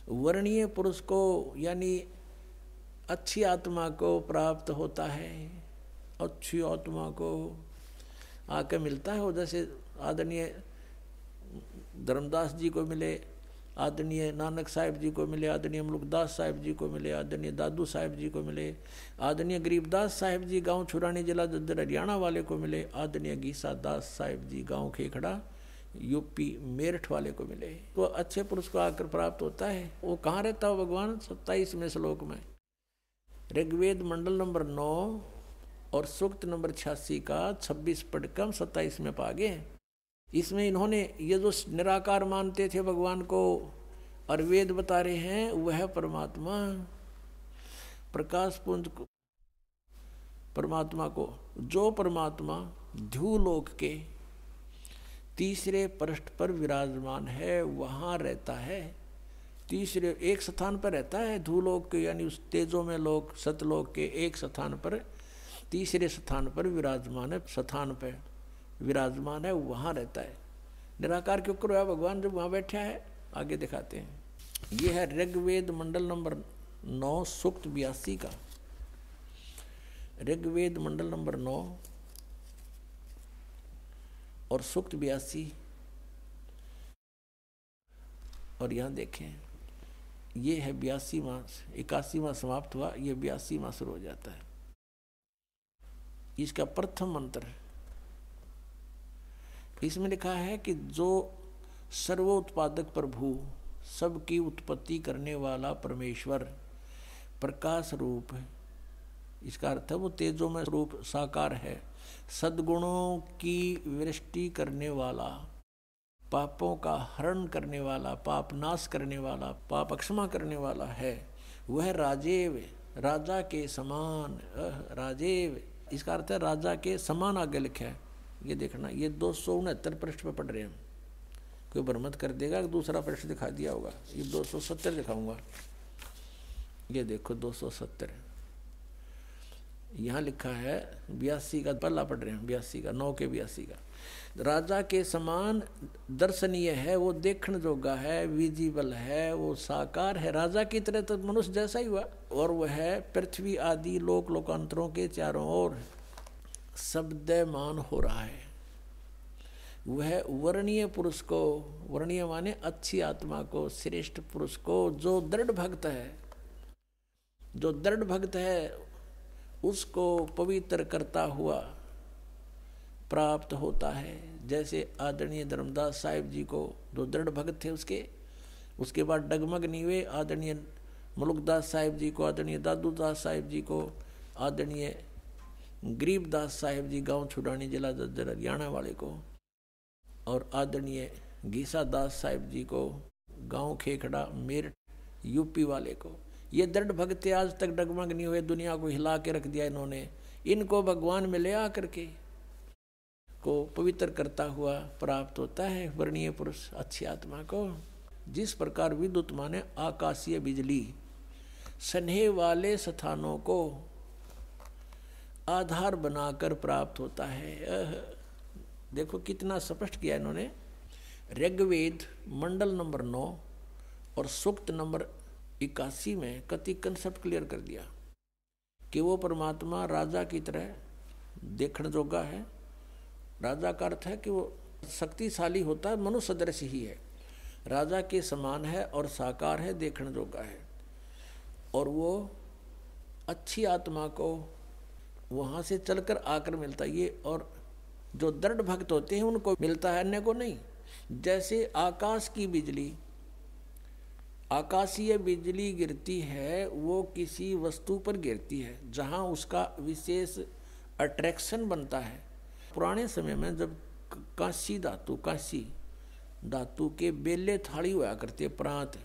वर्णीय पुरुष को यानी अच्छी आत्मा को प्राप्त होता है अच्छी आत्मा को आके मिलता है वो जैसे आदरणीय धर्मदास जी को मिले आदरणीय नानक साहिब जी को मिले आदरणीय मुलुकदास साहिब जी को मिले आदरणीय दादू साहिब जी को मिले आदरणीय गरीबदास साहिब जी गांव छुरानी जिला जद्दर हरियाणा वाले को मिले आदरणीय गीसा दास साहिब जी गांव खेखड़ा यूपी मेरठ वाले को मिले तो अच्छे पुरुष को आकर प्राप्त होता है वो कहाँ रहता हो भगवान सत्ताईसवें श्लोक में ऋग्वेद मंडल नंबर नौ और सूक्त नंबर छियासी का छब्बीस पटकम सत्ताईस में पागे इसमें इन्होंने ये जो निराकार मानते थे भगवान को और वेद बता रहे हैं वह परमात्मा प्रकाश पुंज को परमात्मा को जो परमात्मा ध्यूलोक के तीसरे पृष्ठ पर विराजमान है वहाँ रहता है तीसरे एक स्थान पर रहता है धूलोक के यानी उस तेजो में लोक सतलोक के एक स्थान पर तीसरे स्थान पर विराजमान है स्थान पर विराजमान है वहाँ रहता है निराकार के ऊपर भगवान जब वहाँ बैठा है आगे दिखाते हैं ये है ऋग्वेद मंडल नंबर नौ सुक्त बयासी का ऋग्वेद मंडल नंबर नौ और सुक्त बयासी और यहाँ देखें ये है बयासी मास इक्यासी मास समाप्त हुआ ये बयासी मास शुरू हो जाता है इसका प्रथम मंत्र है इसमें लिखा है कि जो सर्वोत्पादक प्रभु सबकी उत्पत्ति करने वाला परमेश्वर प्रकाश रूप है इसका अर्थ है वो तेजोमय रूप साकार है सद्गुणों की वृष्टि करने वाला पापों का हरण करने वाला पाप नाश करने वाला पाप अक्षमा करने वाला है वह राजेव राजा के समान राजेव इसका अर्थ है राजा के समान आगे लिखा है ये देखना ये दो सौ उनहत्तर पृष्ठ पर पढ़ रहे हैं कोई भ्रमत कर देगा दूसरा पृष्ठ दिखा दिया होगा ये दो सौ सत्तर दिखाऊंगा ये देखो दो सौ सत्तर यहाँ लिखा है बयासी का पल्ला पढ़ रहे हैं बयासी का नौ के बयासी का राजा के समान दर्शनीय है वो देखने जोगा है विजिबल है वो साकार है राजा की तरह तो मनुष्य जैसा ही हुआ और वह है पृथ्वी आदि लोक लोकांतरों के चारों ओर शब्दमान हो रहा है वह वर्णीय पुरुष को वर्णीय माने अच्छी आत्मा को श्रेष्ठ पुरुष को जो दृढ़ भक्त है जो दृढ़ भक्त है उसको पवित्र करता हुआ प्राप्त होता है जैसे आदरणीय धर्मदास साहिब जी को जो दृढ़ भक्त थे उसके उसके बाद डगमग नहीं हुए आदरणीय मुलुकदास साहिब जी को आदरणीय दादू दास साहिब जी को आदरणीय गरीबदास साहेब जी गांव छुड़ानी जिला जज्जर हरियाणा वाले को और आदरणीय गीसा दास साहेब जी को गांव खेखड़ा मेरठ यूपी वाले को ये दृढ़ भगते आज तक डगमग नहीं हुए दुनिया को हिला के रख दिया इन्होंने इनको भगवान में ले आ करके को पवित्र करता हुआ प्राप्त होता है वर्णीय पुरुष अच्छी आत्मा को जिस प्रकार विद्युत माने आकाशीय बिजली स्नेह वाले स्थानों को आधार बनाकर प्राप्त होता है देखो कितना स्पष्ट किया इन्होंने ऋग्वेद मंडल नंबर नौ और सूक्त नंबर इक्यासी में कति कंसेप्ट क्लियर कर दिया कि वो परमात्मा राजा की तरह देखण जोगा है राजा का अर्थ है कि वो शक्तिशाली होता है मनुष्य सदृश ही है राजा के समान है और साकार है देखण जोगा है और वो अच्छी आत्मा को वहाँ से चलकर आकर मिलता है ये और जो दृढ़ भक्त होते हैं उनको मिलता है अन्य को नहीं जैसे आकाश की बिजली आकाशीय बिजली गिरती है वो किसी वस्तु पर गिरती है जहाँ उसका विशेष अट्रैक्शन बनता है पुराने समय में जब काशी धातु काशी धातु के बेले थाली हुआ करते प्रांत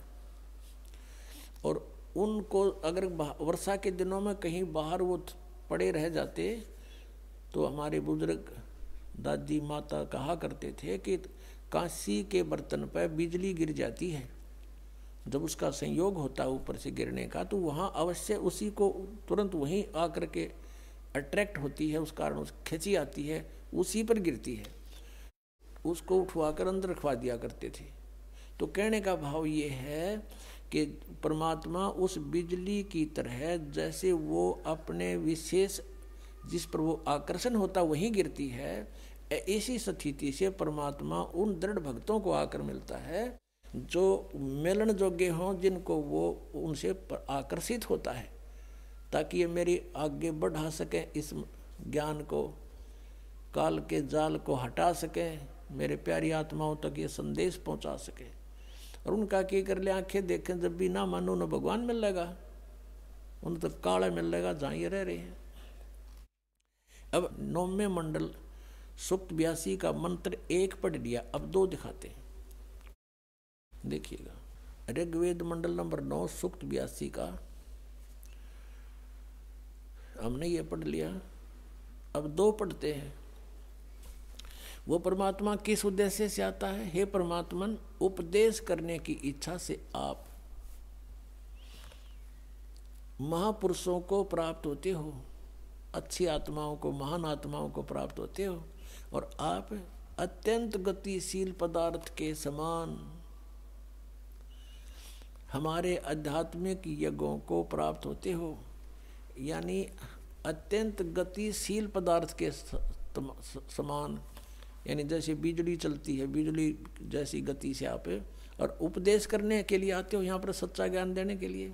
और उनको अगर वर्षा के दिनों में कहीं बाहर वो पड़े रह जाते तो हमारे बुजुर्ग दादी माता कहा करते थे कि कांसी के बर्तन पर बिजली गिर जाती है जब उसका संयोग होता है ऊपर से गिरने का तो वहाँ अवश्य उसी को तुरंत वहीं आकर के अट्रैक्ट होती है उस कारण उस खिंची आती है उसी पर गिरती है उसको उठवा कर अंदर रखवा दिया करते थे तो कहने का भाव ये है कि परमात्मा उस बिजली की तरह जैसे वो अपने विशेष जिस पर वो आकर्षण होता वहीं गिरती है ऐसी स्थिति से परमात्मा उन दृढ़ भक्तों को आकर मिलता है जो मिलन योग्य हों जिनको वो उनसे आकर्षित होता है ताकि ये मेरी आगे बढ़ा सकें इस ज्ञान को काल के जाल को हटा सकें मेरे प्यारी आत्माओं तक ये संदेश पहुंचा सकें और उनका की कर लिया आंखें देखें जब भी ना मानो उन्हें भगवान मिल लेगा उन तो काला मिल लेगा जहाँ ये रह रहे हैं अब नौवे मंडल सुप्त ब्यासी का मंत्र एक पढ़ लिया अब दो दिखाते हैं देखिएगा ऋग्वेद मंडल नंबर नौ सुक्त ब्यासी का हमने ये पढ़ लिया अब दो पढ़ते हैं वो परमात्मा किस उद्देश्य से आता है हे परमात्मन उपदेश करने की इच्छा से आप महापुरुषों को प्राप्त होते हो अच्छी आत्माओं को महान आत्माओं को प्राप्त होते हो और आप अत्यंत गतिशील पदार्थ के समान हमारे आध्यात्मिक यज्ञों को प्राप्त होते हो यानी अत्यंत गतिशील पदार्थ के समान यानी जैसे बिजली चलती है बिजली जैसी गति से आप और उपदेश करने के लिए आते हो यहाँ पर सच्चा ज्ञान देने के लिए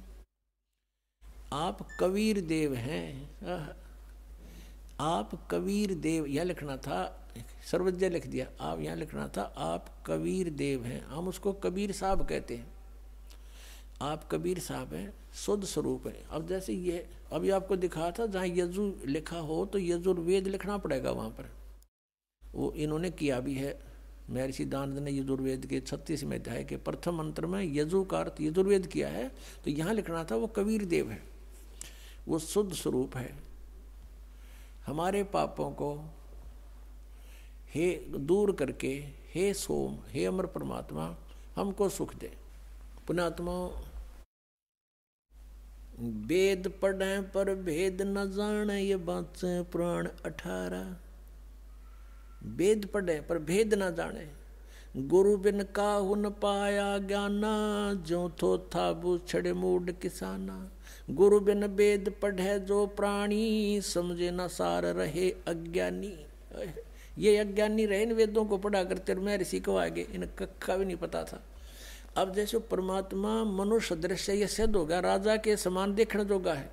आप कबीर देव हैं आप कबीर देव यह लिखना था सर्वज्ञ लिख दिया आप यहाँ लिखना था आप कबीर देव हैं हम उसको कबीर साहब कहते हैं आप कबीर साहब हैं शुद्ध स्वरूप हैं अब जैसे ये अभी आपको दिखा था जहाँ यजु लिखा हो तो यजुर्वेद लिखना पड़ेगा वहाँ पर वो इन्होंने किया भी है महर्षि दानंद ने यजुर्वेद के छत्तीसवें अध्याय के प्रथम मंत्र में यजु का अर्थ यजुर्वेद किया है तो यहाँ लिखना था वो कबीर देव है वो शुद्ध स्वरूप है हमारे पापों को हे दूर करके हे सोम हे अमर परमात्मा हमको सुख दे पुणात्मा वेद पढ़ें पर भेद न जाने ये बातें पुराण अठारह वेद पढ़े पर भेद ना जाने गुरु बिन का हुन पाया ज्ञाना जो थो था छड़े मूड किसाना गुरु बिन वेद पढ़े जो प्राणी समझे न सार रहे अज्ञानी ये अज्ञानी रहे इन वेदों को पढ़ा करते मैं ऋषि को आगे इन कक्का भी नहीं पता था अब जैसे परमात्मा मनुष्य दृश्य यह सिद्ध होगा राजा के समान देखने जोगा है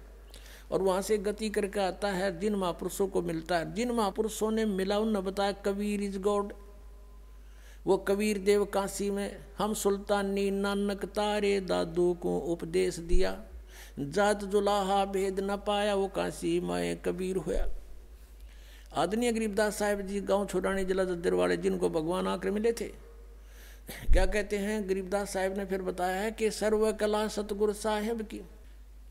और वहाँ से गति करके आता है जिन महापुरुषों को मिलता है जिन महापुरुषों ने मिला उन बताया कबीर इज गॉड वो कबीर देव काशी में हम सुल्तानी नानक तारे दादू को उपदेश दिया जात जुलाहा भेद न पाया वो काशी माए कबीर होया आदनीय गरीबदास साहेब जी गांव छोड़ाने जिला जद्दर वाले जिनको भगवान आकर मिले थे क्या कहते हैं गरीबदास साहेब ने फिर बताया है कि सर्व कला सतगुरु साहेब की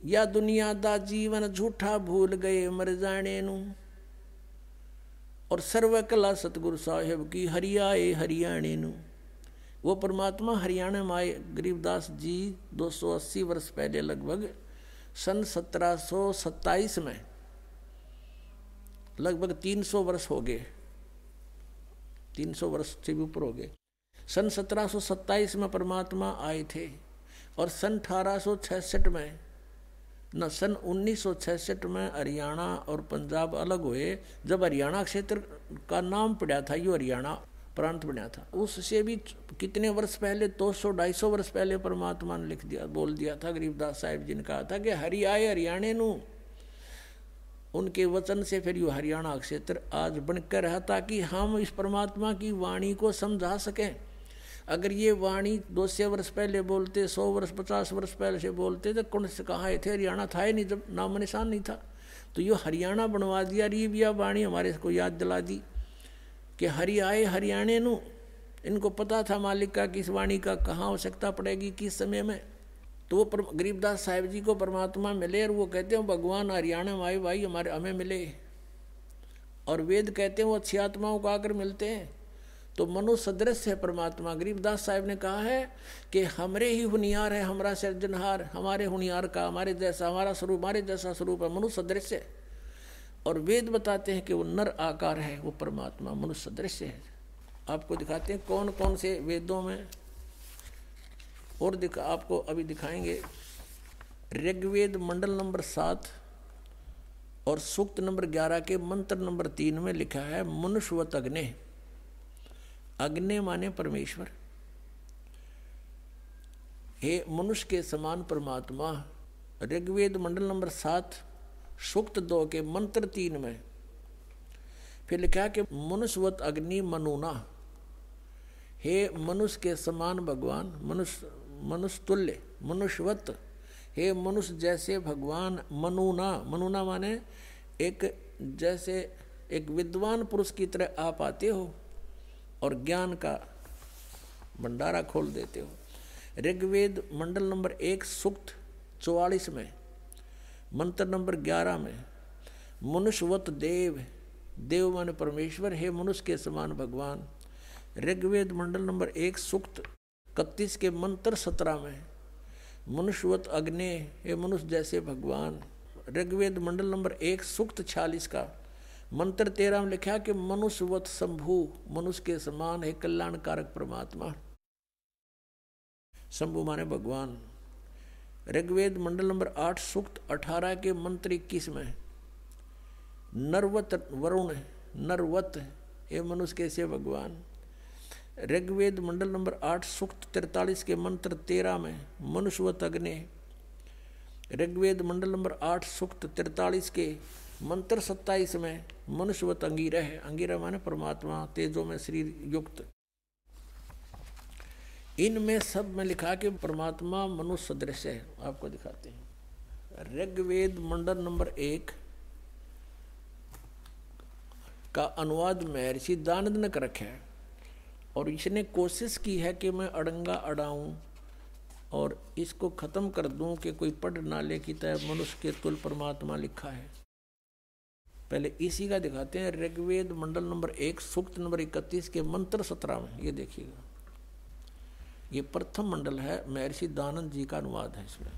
या दुनिया का जीवन झूठा भूल गए मर जाने और सर्व कला सतगुरु साहेब की हरियाए हरियाणे नु वो परमात्मा हरियाणा माए गरीबदास जी 280 वर्ष पहले लगभग सन 1727 में लगभग 300 वर्ष हो गए 300 वर्ष से भी ऊपर हो गए सन 1727 में परमात्मा आए थे और सन अठारह में न सन 1966 में हरियाणा और पंजाब अलग हुए जब हरियाणा क्षेत्र का नाम पड़ा था यू हरियाणा प्रांत बना था उससे भी कितने वर्ष पहले दो सौ ढाई सौ वर्ष पहले परमात्मा ने लिख दिया बोल दिया था गरीबदास साहिब जी ने कहा था कि हरियाए हरियाणे नु उनके वचन से फिर यू हरियाणा क्षेत्र आज बनकर रहा ताकि हम इस परमात्मा की वाणी को समझा सकें अगर ये वाणी दो सौ वर्ष पहले बोलते सौ वर्ष पचास वर्ष पहले से बोलते तो कौन से कहाँ आए थे हरियाणा था ही नहीं जब नाम निशान नहीं था तो ये हरियाणा बनवा दिया अरे यह वाणी हमारे को याद दिला दी कि हरि आए हरियाणे नु इनको पता था मालिक का किस वाणी का कहाँ आवश्यकता पड़ेगी किस समय में तो वो गरीबदास साहेब जी को परमात्मा मिले और वो कहते हैं भगवान हरियाणा माए भाई हमारे हमें मिले और वेद कहते हैं वो अच्छी आत्माओं को आकर मिलते हैं तो मनु सदृश है परमात्मा गरीबदास साहब ने कहा है कि हमरे ही हुनियार है हमारा सृजनहार हमारे हुनियार का हमारे जैसा हमारा स्वरूप हमारे जैसा स्वरूप है मनु सदृश है और वेद बताते हैं कि वो नर आकार है वो परमात्मा मनु सदृश है आपको दिखाते हैं कौन कौन से वेदों में और दिखा आपको अभी दिखाएंगे ऋग्वेद मंडल नंबर सात और सूक्त नंबर ग्यारह के मंत्र नंबर तीन में लिखा है मनुष्वत अग्नि अग्नि माने परमेश्वर हे मनुष्य के समान परमात्मा ऋग्वेद मंडल नंबर सात सूक्त दो के मंत्र तीन में फिर लिखा कि मनुष्यवत अग्नि मनुना हे मनुष्य के समान भगवान मनुष्य मनुष्य तुल्य मनुष्यवत हे मनुष्य जैसे भगवान मनुना मनुना माने एक जैसे एक विद्वान पुरुष की तरह आप आते हो और ज्ञान का भंडारा खोल देते हो ऋग्वेद मंडल नंबर एक सुक्त चौवालीस में मंत्र नंबर ग्यारह में मनुष्यवत देव देव मन परमेश्वर हे मनुष्य के समान भगवान ऋग्वेद मंडल नंबर एक सुक्त इकतीस के मंत्र सत्रह में मनुष्यवत अग्नि हे मनुष्य जैसे भगवान ऋग्वेद मंडल नंबर एक सुक्त छियालीस का मंत्र तेरह में लिखा कि वत शंभु मनुष्य के समान है कल्याणकारक परमात्मा शंभु माने भगवान ऋग्वेद मंडल नंबर आठ सूक्त अठारह के मंत्र इक्कीस में नरवत वरुण नरवत ये मनुष्य कैसे भगवान ऋग्वेद मंडल नंबर आठ सूक्त तिरतालीस के मंत्र तेरह में मनुष्यवत अग्नि ऋग्वेद मंडल नंबर आठ सूक्त तिरतालीस के मंत्र सत्ताईस में मनुष्यवत अंगीर है अंगीर माने परमात्मा तेजो में शरीर युक्त इनमें सब में लिखा कि परमात्मा मनुष्य सदृश है आपको दिखाते हैं ऋग्वेद मंडल नंबर एक का अनुवाद महर्षि दानंद ने कर है और इसने कोशिश की है कि मैं अड़ंगा अड़ाऊँ और इसको ख़त्म कर दूं कि कोई पढ़ ना ले की तय मनुष्य के तुल परमात्मा लिखा है पहले इसी का दिखाते हैं ऋग्वेद मंडल नंबर एक सूक्त नंबर इकतीस के मंत्र सत्रह में ये देखिएगा ये प्रथम मंडल है महर्षि दानंद जी का अनुवाद है इसमें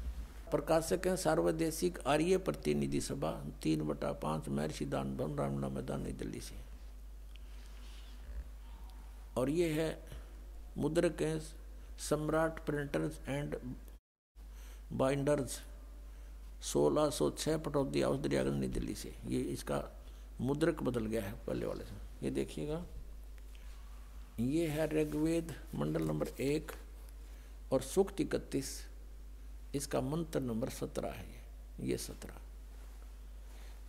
प्रकाशक हैं सार्वदेशिक आर्य प्रतिनिधि सभा तीन बटा पांच महर्षि दान भवन रामना मैदान नई दिल्ली से और ये है मुद्रक सम्राट प्रिंटर्स एंड बाइंडर्स सोलह सौ छः पट ऑफ दरियागंज नई दिल्ली से ये इसका मुद्रक बदल गया है पहले वाले से ये देखिएगा ये है ऋग्वेद मंडल नंबर एक और सूक्त इकतीस इसका मंत्र नंबर सत्रह है ये ये सत्रह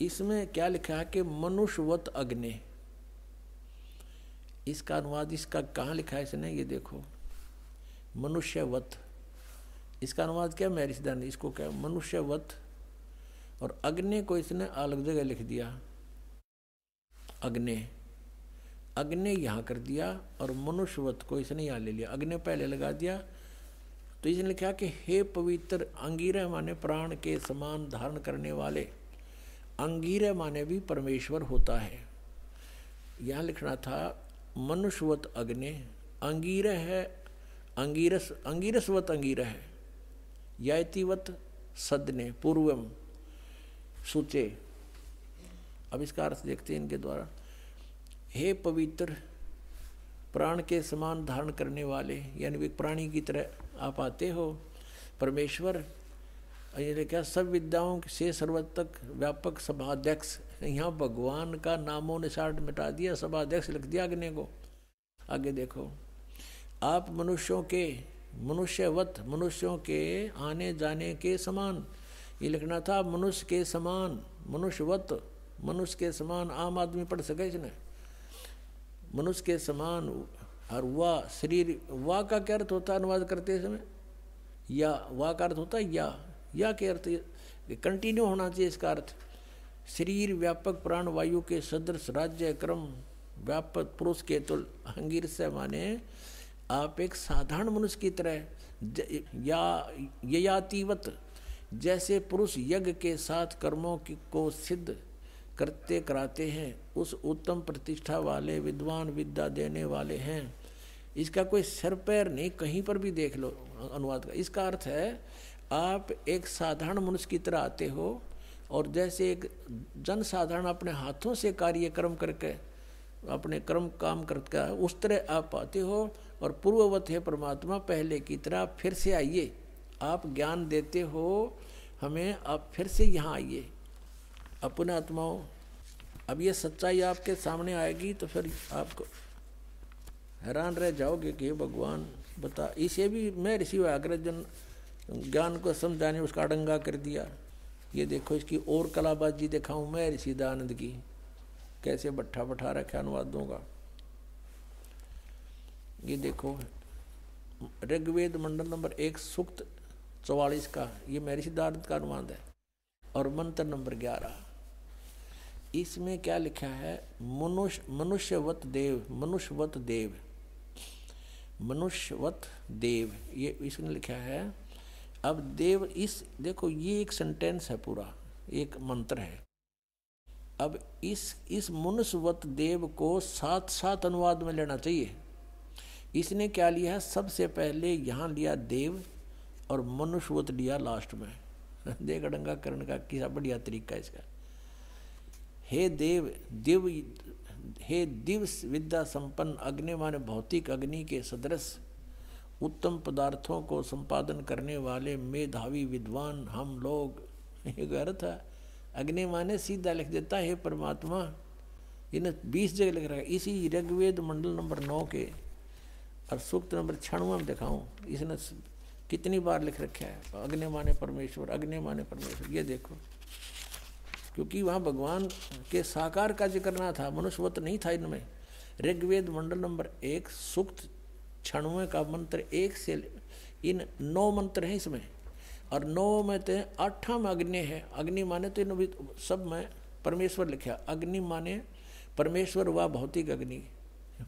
इसमें क्या लिखा है कि मनुष्यवत अग्नि इसका अनुवाद इसका कहाँ लिखा है इसने ये देखो मनुष्यवत इसका अनुवाद क्या मैं रिश्तेदार इसको क्या मनुष्यवत और अग्नि को इसने अलग जगह लिख दिया अग्नि अग्नि यहाँ कर दिया और मनुष्यवत को इसने यहाँ ले लिया अग्नि पहले लगा दिया तो इसने लिखा कि हे पवित्र अंगीरा माने प्राण के समान धारण करने वाले अंगीरा माने भी परमेश्वर होता है यहाँ लिखना था मनुष्यवत अग्नि अंगीर है अंगीरस अंगीरसवत अंगीर है यतिवत सदने पूर्वम सूचे अब इसका अर्थ देखते हैं इनके द्वारा हे पवित्र प्राण के समान धारण करने वाले यानी वे प्राणी की तरह आप आते हो परमेश्वर ये क्या सब विद्याओं से सर्वतक तक व्यापक सभाध्यक्ष यहाँ भगवान का नामों ने मिटा दिया सभाध्यक्ष लिख दिया अग्नि को आगे देखो आप मनुष्यों के मनुष्यवत मनुष्यों के आने जाने के समान ये लिखना था मनुष्य के समान मनुष्यवत मनुष्य के समान आम आदमी पढ़ सके इसने मनुष्य के समान और वाह शरीर वाह का क्या अर्थ होता है अनुवाद करते समय या वाह का अर्थ होता है या या के अर्थ कंटिन्यू होना चाहिए इसका अर्थ शरीर व्यापक प्राण वायु के सदृश राज्य क्रम व्यापक पुरुष के तुल अंगीर से माने आप एक साधारण मनुष्य की तरह या ययातिवत जैसे पुरुष यज्ञ के साथ कर्मों की को सिद्ध करते कराते हैं उस उत्तम प्रतिष्ठा वाले विद्वान विद्या देने वाले हैं इसका कोई सर पैर नहीं कहीं पर भी देख लो अनुवाद का इसका अर्थ है आप एक साधारण मनुष्य की तरह आते हो और जैसे एक जन साधारण अपने हाथों से कार्य कर्म करके अपने कर्म काम करके उस तरह आप आते हो और पूर्ववत है परमात्मा पहले की तरह आप फिर से आइए आप ज्ञान देते हो हमें आप फिर से यहाँ आइए अपने आत्माओं अब ये सच्चाई आपके सामने आएगी तो फिर आपको हैरान रह जाओगे कि भगवान बता इसे भी मैं ऋषि जन ज्ञान को समझाने उसका अडंगा कर दिया ये देखो इसकी और कलाबाजी दिखाऊं मैं ऋषिदानंद की कैसे बट्ठा बठा रखे अनुवाद दूंगा ये देखो ऋग्वेद मंडल नंबर एक सुक्त चौवालीस का ये मेरी सिद्धार्थ का अनुवाद है और मंत्र नंबर ग्यारह इसमें क्या लिखा है मनुष्य मनुष्यवत देव मनुष्यवत देव मनुष्यवत देव ये इसने लिखा है अब देव इस देखो ये एक सेंटेंस है पूरा एक मंत्र है अब इस इस मनुष्यवत देव को साथ साथ अनुवाद में लेना चाहिए इसने क्या लिया है सबसे पहले यहाँ लिया देव और मनुष्यवत लिया लास्ट में *laughs* देख डंगा करण का किसा बढ़िया तरीका इसका हे देव दिव हे दिव विद्या संपन्न अग्नि माने भौतिक अग्नि के सदृश उत्तम पदार्थों को संपादन करने वाले मेधावी विद्वान हम लोग *laughs* ये गौर था अग्नि माने सीधा लिख देता है परमात्मा इन्हें बीस जगह लिख रखा इसी ऋग्वेद मंडल नंबर नौ के और सूक्त नंबर छियानवे में दिखाऊँ इसने कितनी बार लिख रखा है अग्नि माने परमेश्वर अग्नि माने परमेश्वर ये देखो क्योंकि वहाँ भगवान के साकार का जिक्र ना था मनुष्यवत नहीं था इनमें ऋग्वेद मंडल नंबर एक सूक्त छणवे का मंत्र एक से इन नौ मंत्र हैं इसमें और नौ में तो आठा में अग्नि है अग्नि माने तो इन सब में परमेश्वर लिखा अग्नि माने परमेश्वर व भौतिक अग्नि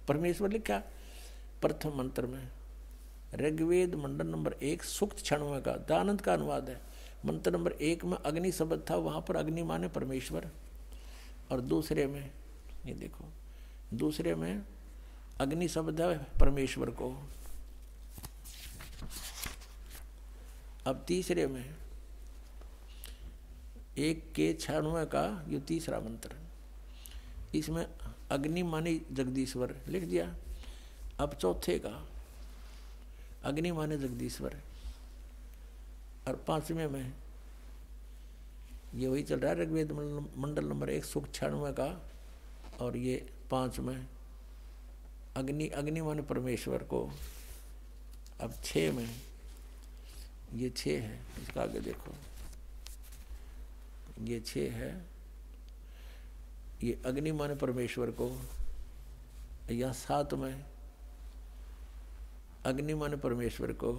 परमेश्वर लिखा प्रथम मंत्र में ऋग्वेद मंडल नंबर एक सुक्त क्षण का दानंद का अनुवाद है मंत्र नंबर एक में अग्नि शब्द था वहाँ पर अग्नि माने परमेश्वर और दूसरे में ये देखो दूसरे में अग्नि शब्द है परमेश्वर को अब तीसरे में एक के छियानवे का ये तीसरा मंत्र इसमें अग्नि माने जगदीश्वर लिख दिया अब चौथे का अग्नि माने जगदीश्वर और पांचवे में ये वही चल रहा है ऋग्वेद मंडल नंबर एक सुख छियानवे का और ये पांच में अग्नि अग्नि माने परमेश्वर को अब छ में ये छ है इसका आगे देखो ये छ है ये अग्नि माने परमेश्वर को या सात में अग्निमान परमेश्वर को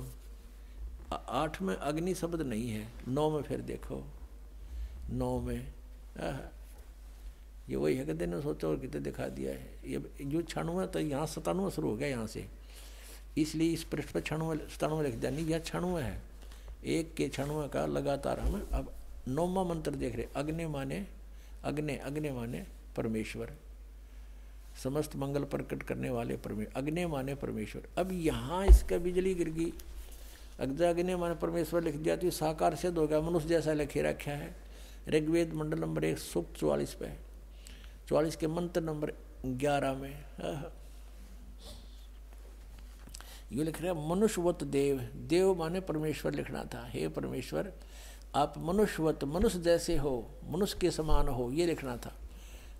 आठ में अग्नि शब्द नहीं है नौ में फिर देखो नौ में ये वही है कि दिन सोचो और कितने दिखा दिया है ये जो क्षण तो यहाँ सतानवा शुरू हो गया यहाँ से इसलिए इस पृष्ठ पर छाणुआ सतानवा लिख दिया नहीं यह छाणुआ है एक के क्षण का लगातार हम अब नौवा मंत्र देख रहे अग्नि माने अग्नि अग्नि माने परमेश्वर समस्त मंगल प्रकट करने वाले परमेश्वर अग्नि माने परमेश्वर अब यहाँ इसका बिजली गिर गई अग्नि अग्नि माने परमेश्वर लिख दिया तो साकार सिद्ध हो गया मनुष्य जैसा लिखे रखा है ऋग्वेद मंडल नंबर एक सौ चौवालीस पे चौवालीस के मंत्र नंबर ग्यारह में हाँ, हाँ। यू लिख रहे मनुष्यवत देव देव माने परमेश्वर लिखना था हे परमेश्वर आप मनुष्यवत मनुष्य जैसे हो मनुष्य के समान हो ये लिखना था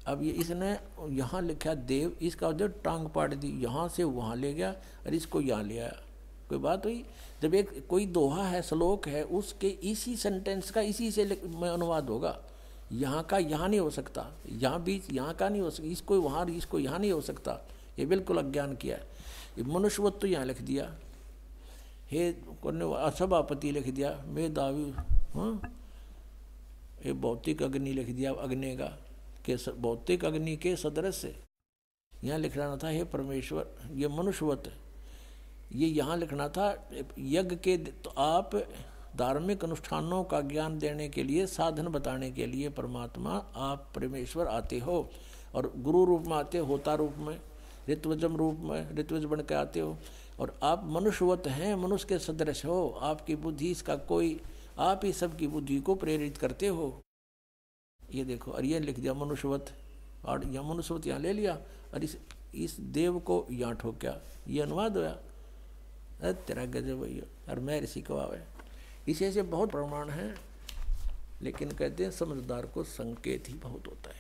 अब ये इसने यहाँ लिखा देव इसका जो टांग पाट दी यहाँ से वहाँ ले गया और इसको यहाँ ले आया कोई बात हुई जब एक कोई दोहा है श्लोक है उसके इसी सेंटेंस का इसी से में अनुवाद होगा यहाँ का यहाँ नहीं हो सकता यहाँ बीच यहाँ का नहीं हो सकता इसको वहाँ इसको यहाँ नहीं हो सकता ये बिल्कुल अज्ञान किया है मनुष्यवत तो यहाँ लिख दिया हे कौन असभापति लिख दिया मे दावी हाँ ये भौतिक अग्नि लिख दिया अग्नि का के भौतिक अग्नि के सदृश यहाँ लिखना था हे परमेश्वर ये मनुष्यवत ये यहाँ लिखना था यज्ञ के तो आप धार्मिक अनुष्ठानों का ज्ञान देने के लिए साधन बताने के लिए परमात्मा आप परमेश्वर आते हो और गुरु रूप में आते हो होता रूप में ऋतवजम रूप में ऋतवज बन के आते हो और आप मनुष्यवत हैं मनुष्य के सदृश हो आपकी बुद्धि इसका कोई आप ही सबकी बुद्धि को प्रेरित करते हो ये देखो और ये लिख दिया मनुष्यवत और यह मनुष्यवत यहाँ ले लिया और इस इस देव को यहाँ ठोक्या ये अनुवाद होया अरे तेरा गजब भैया और मैं ऋषि को आवे इसे ऐसे बहुत प्रमाण हैं लेकिन कहते हैं समझदार को संकेत ही बहुत होता है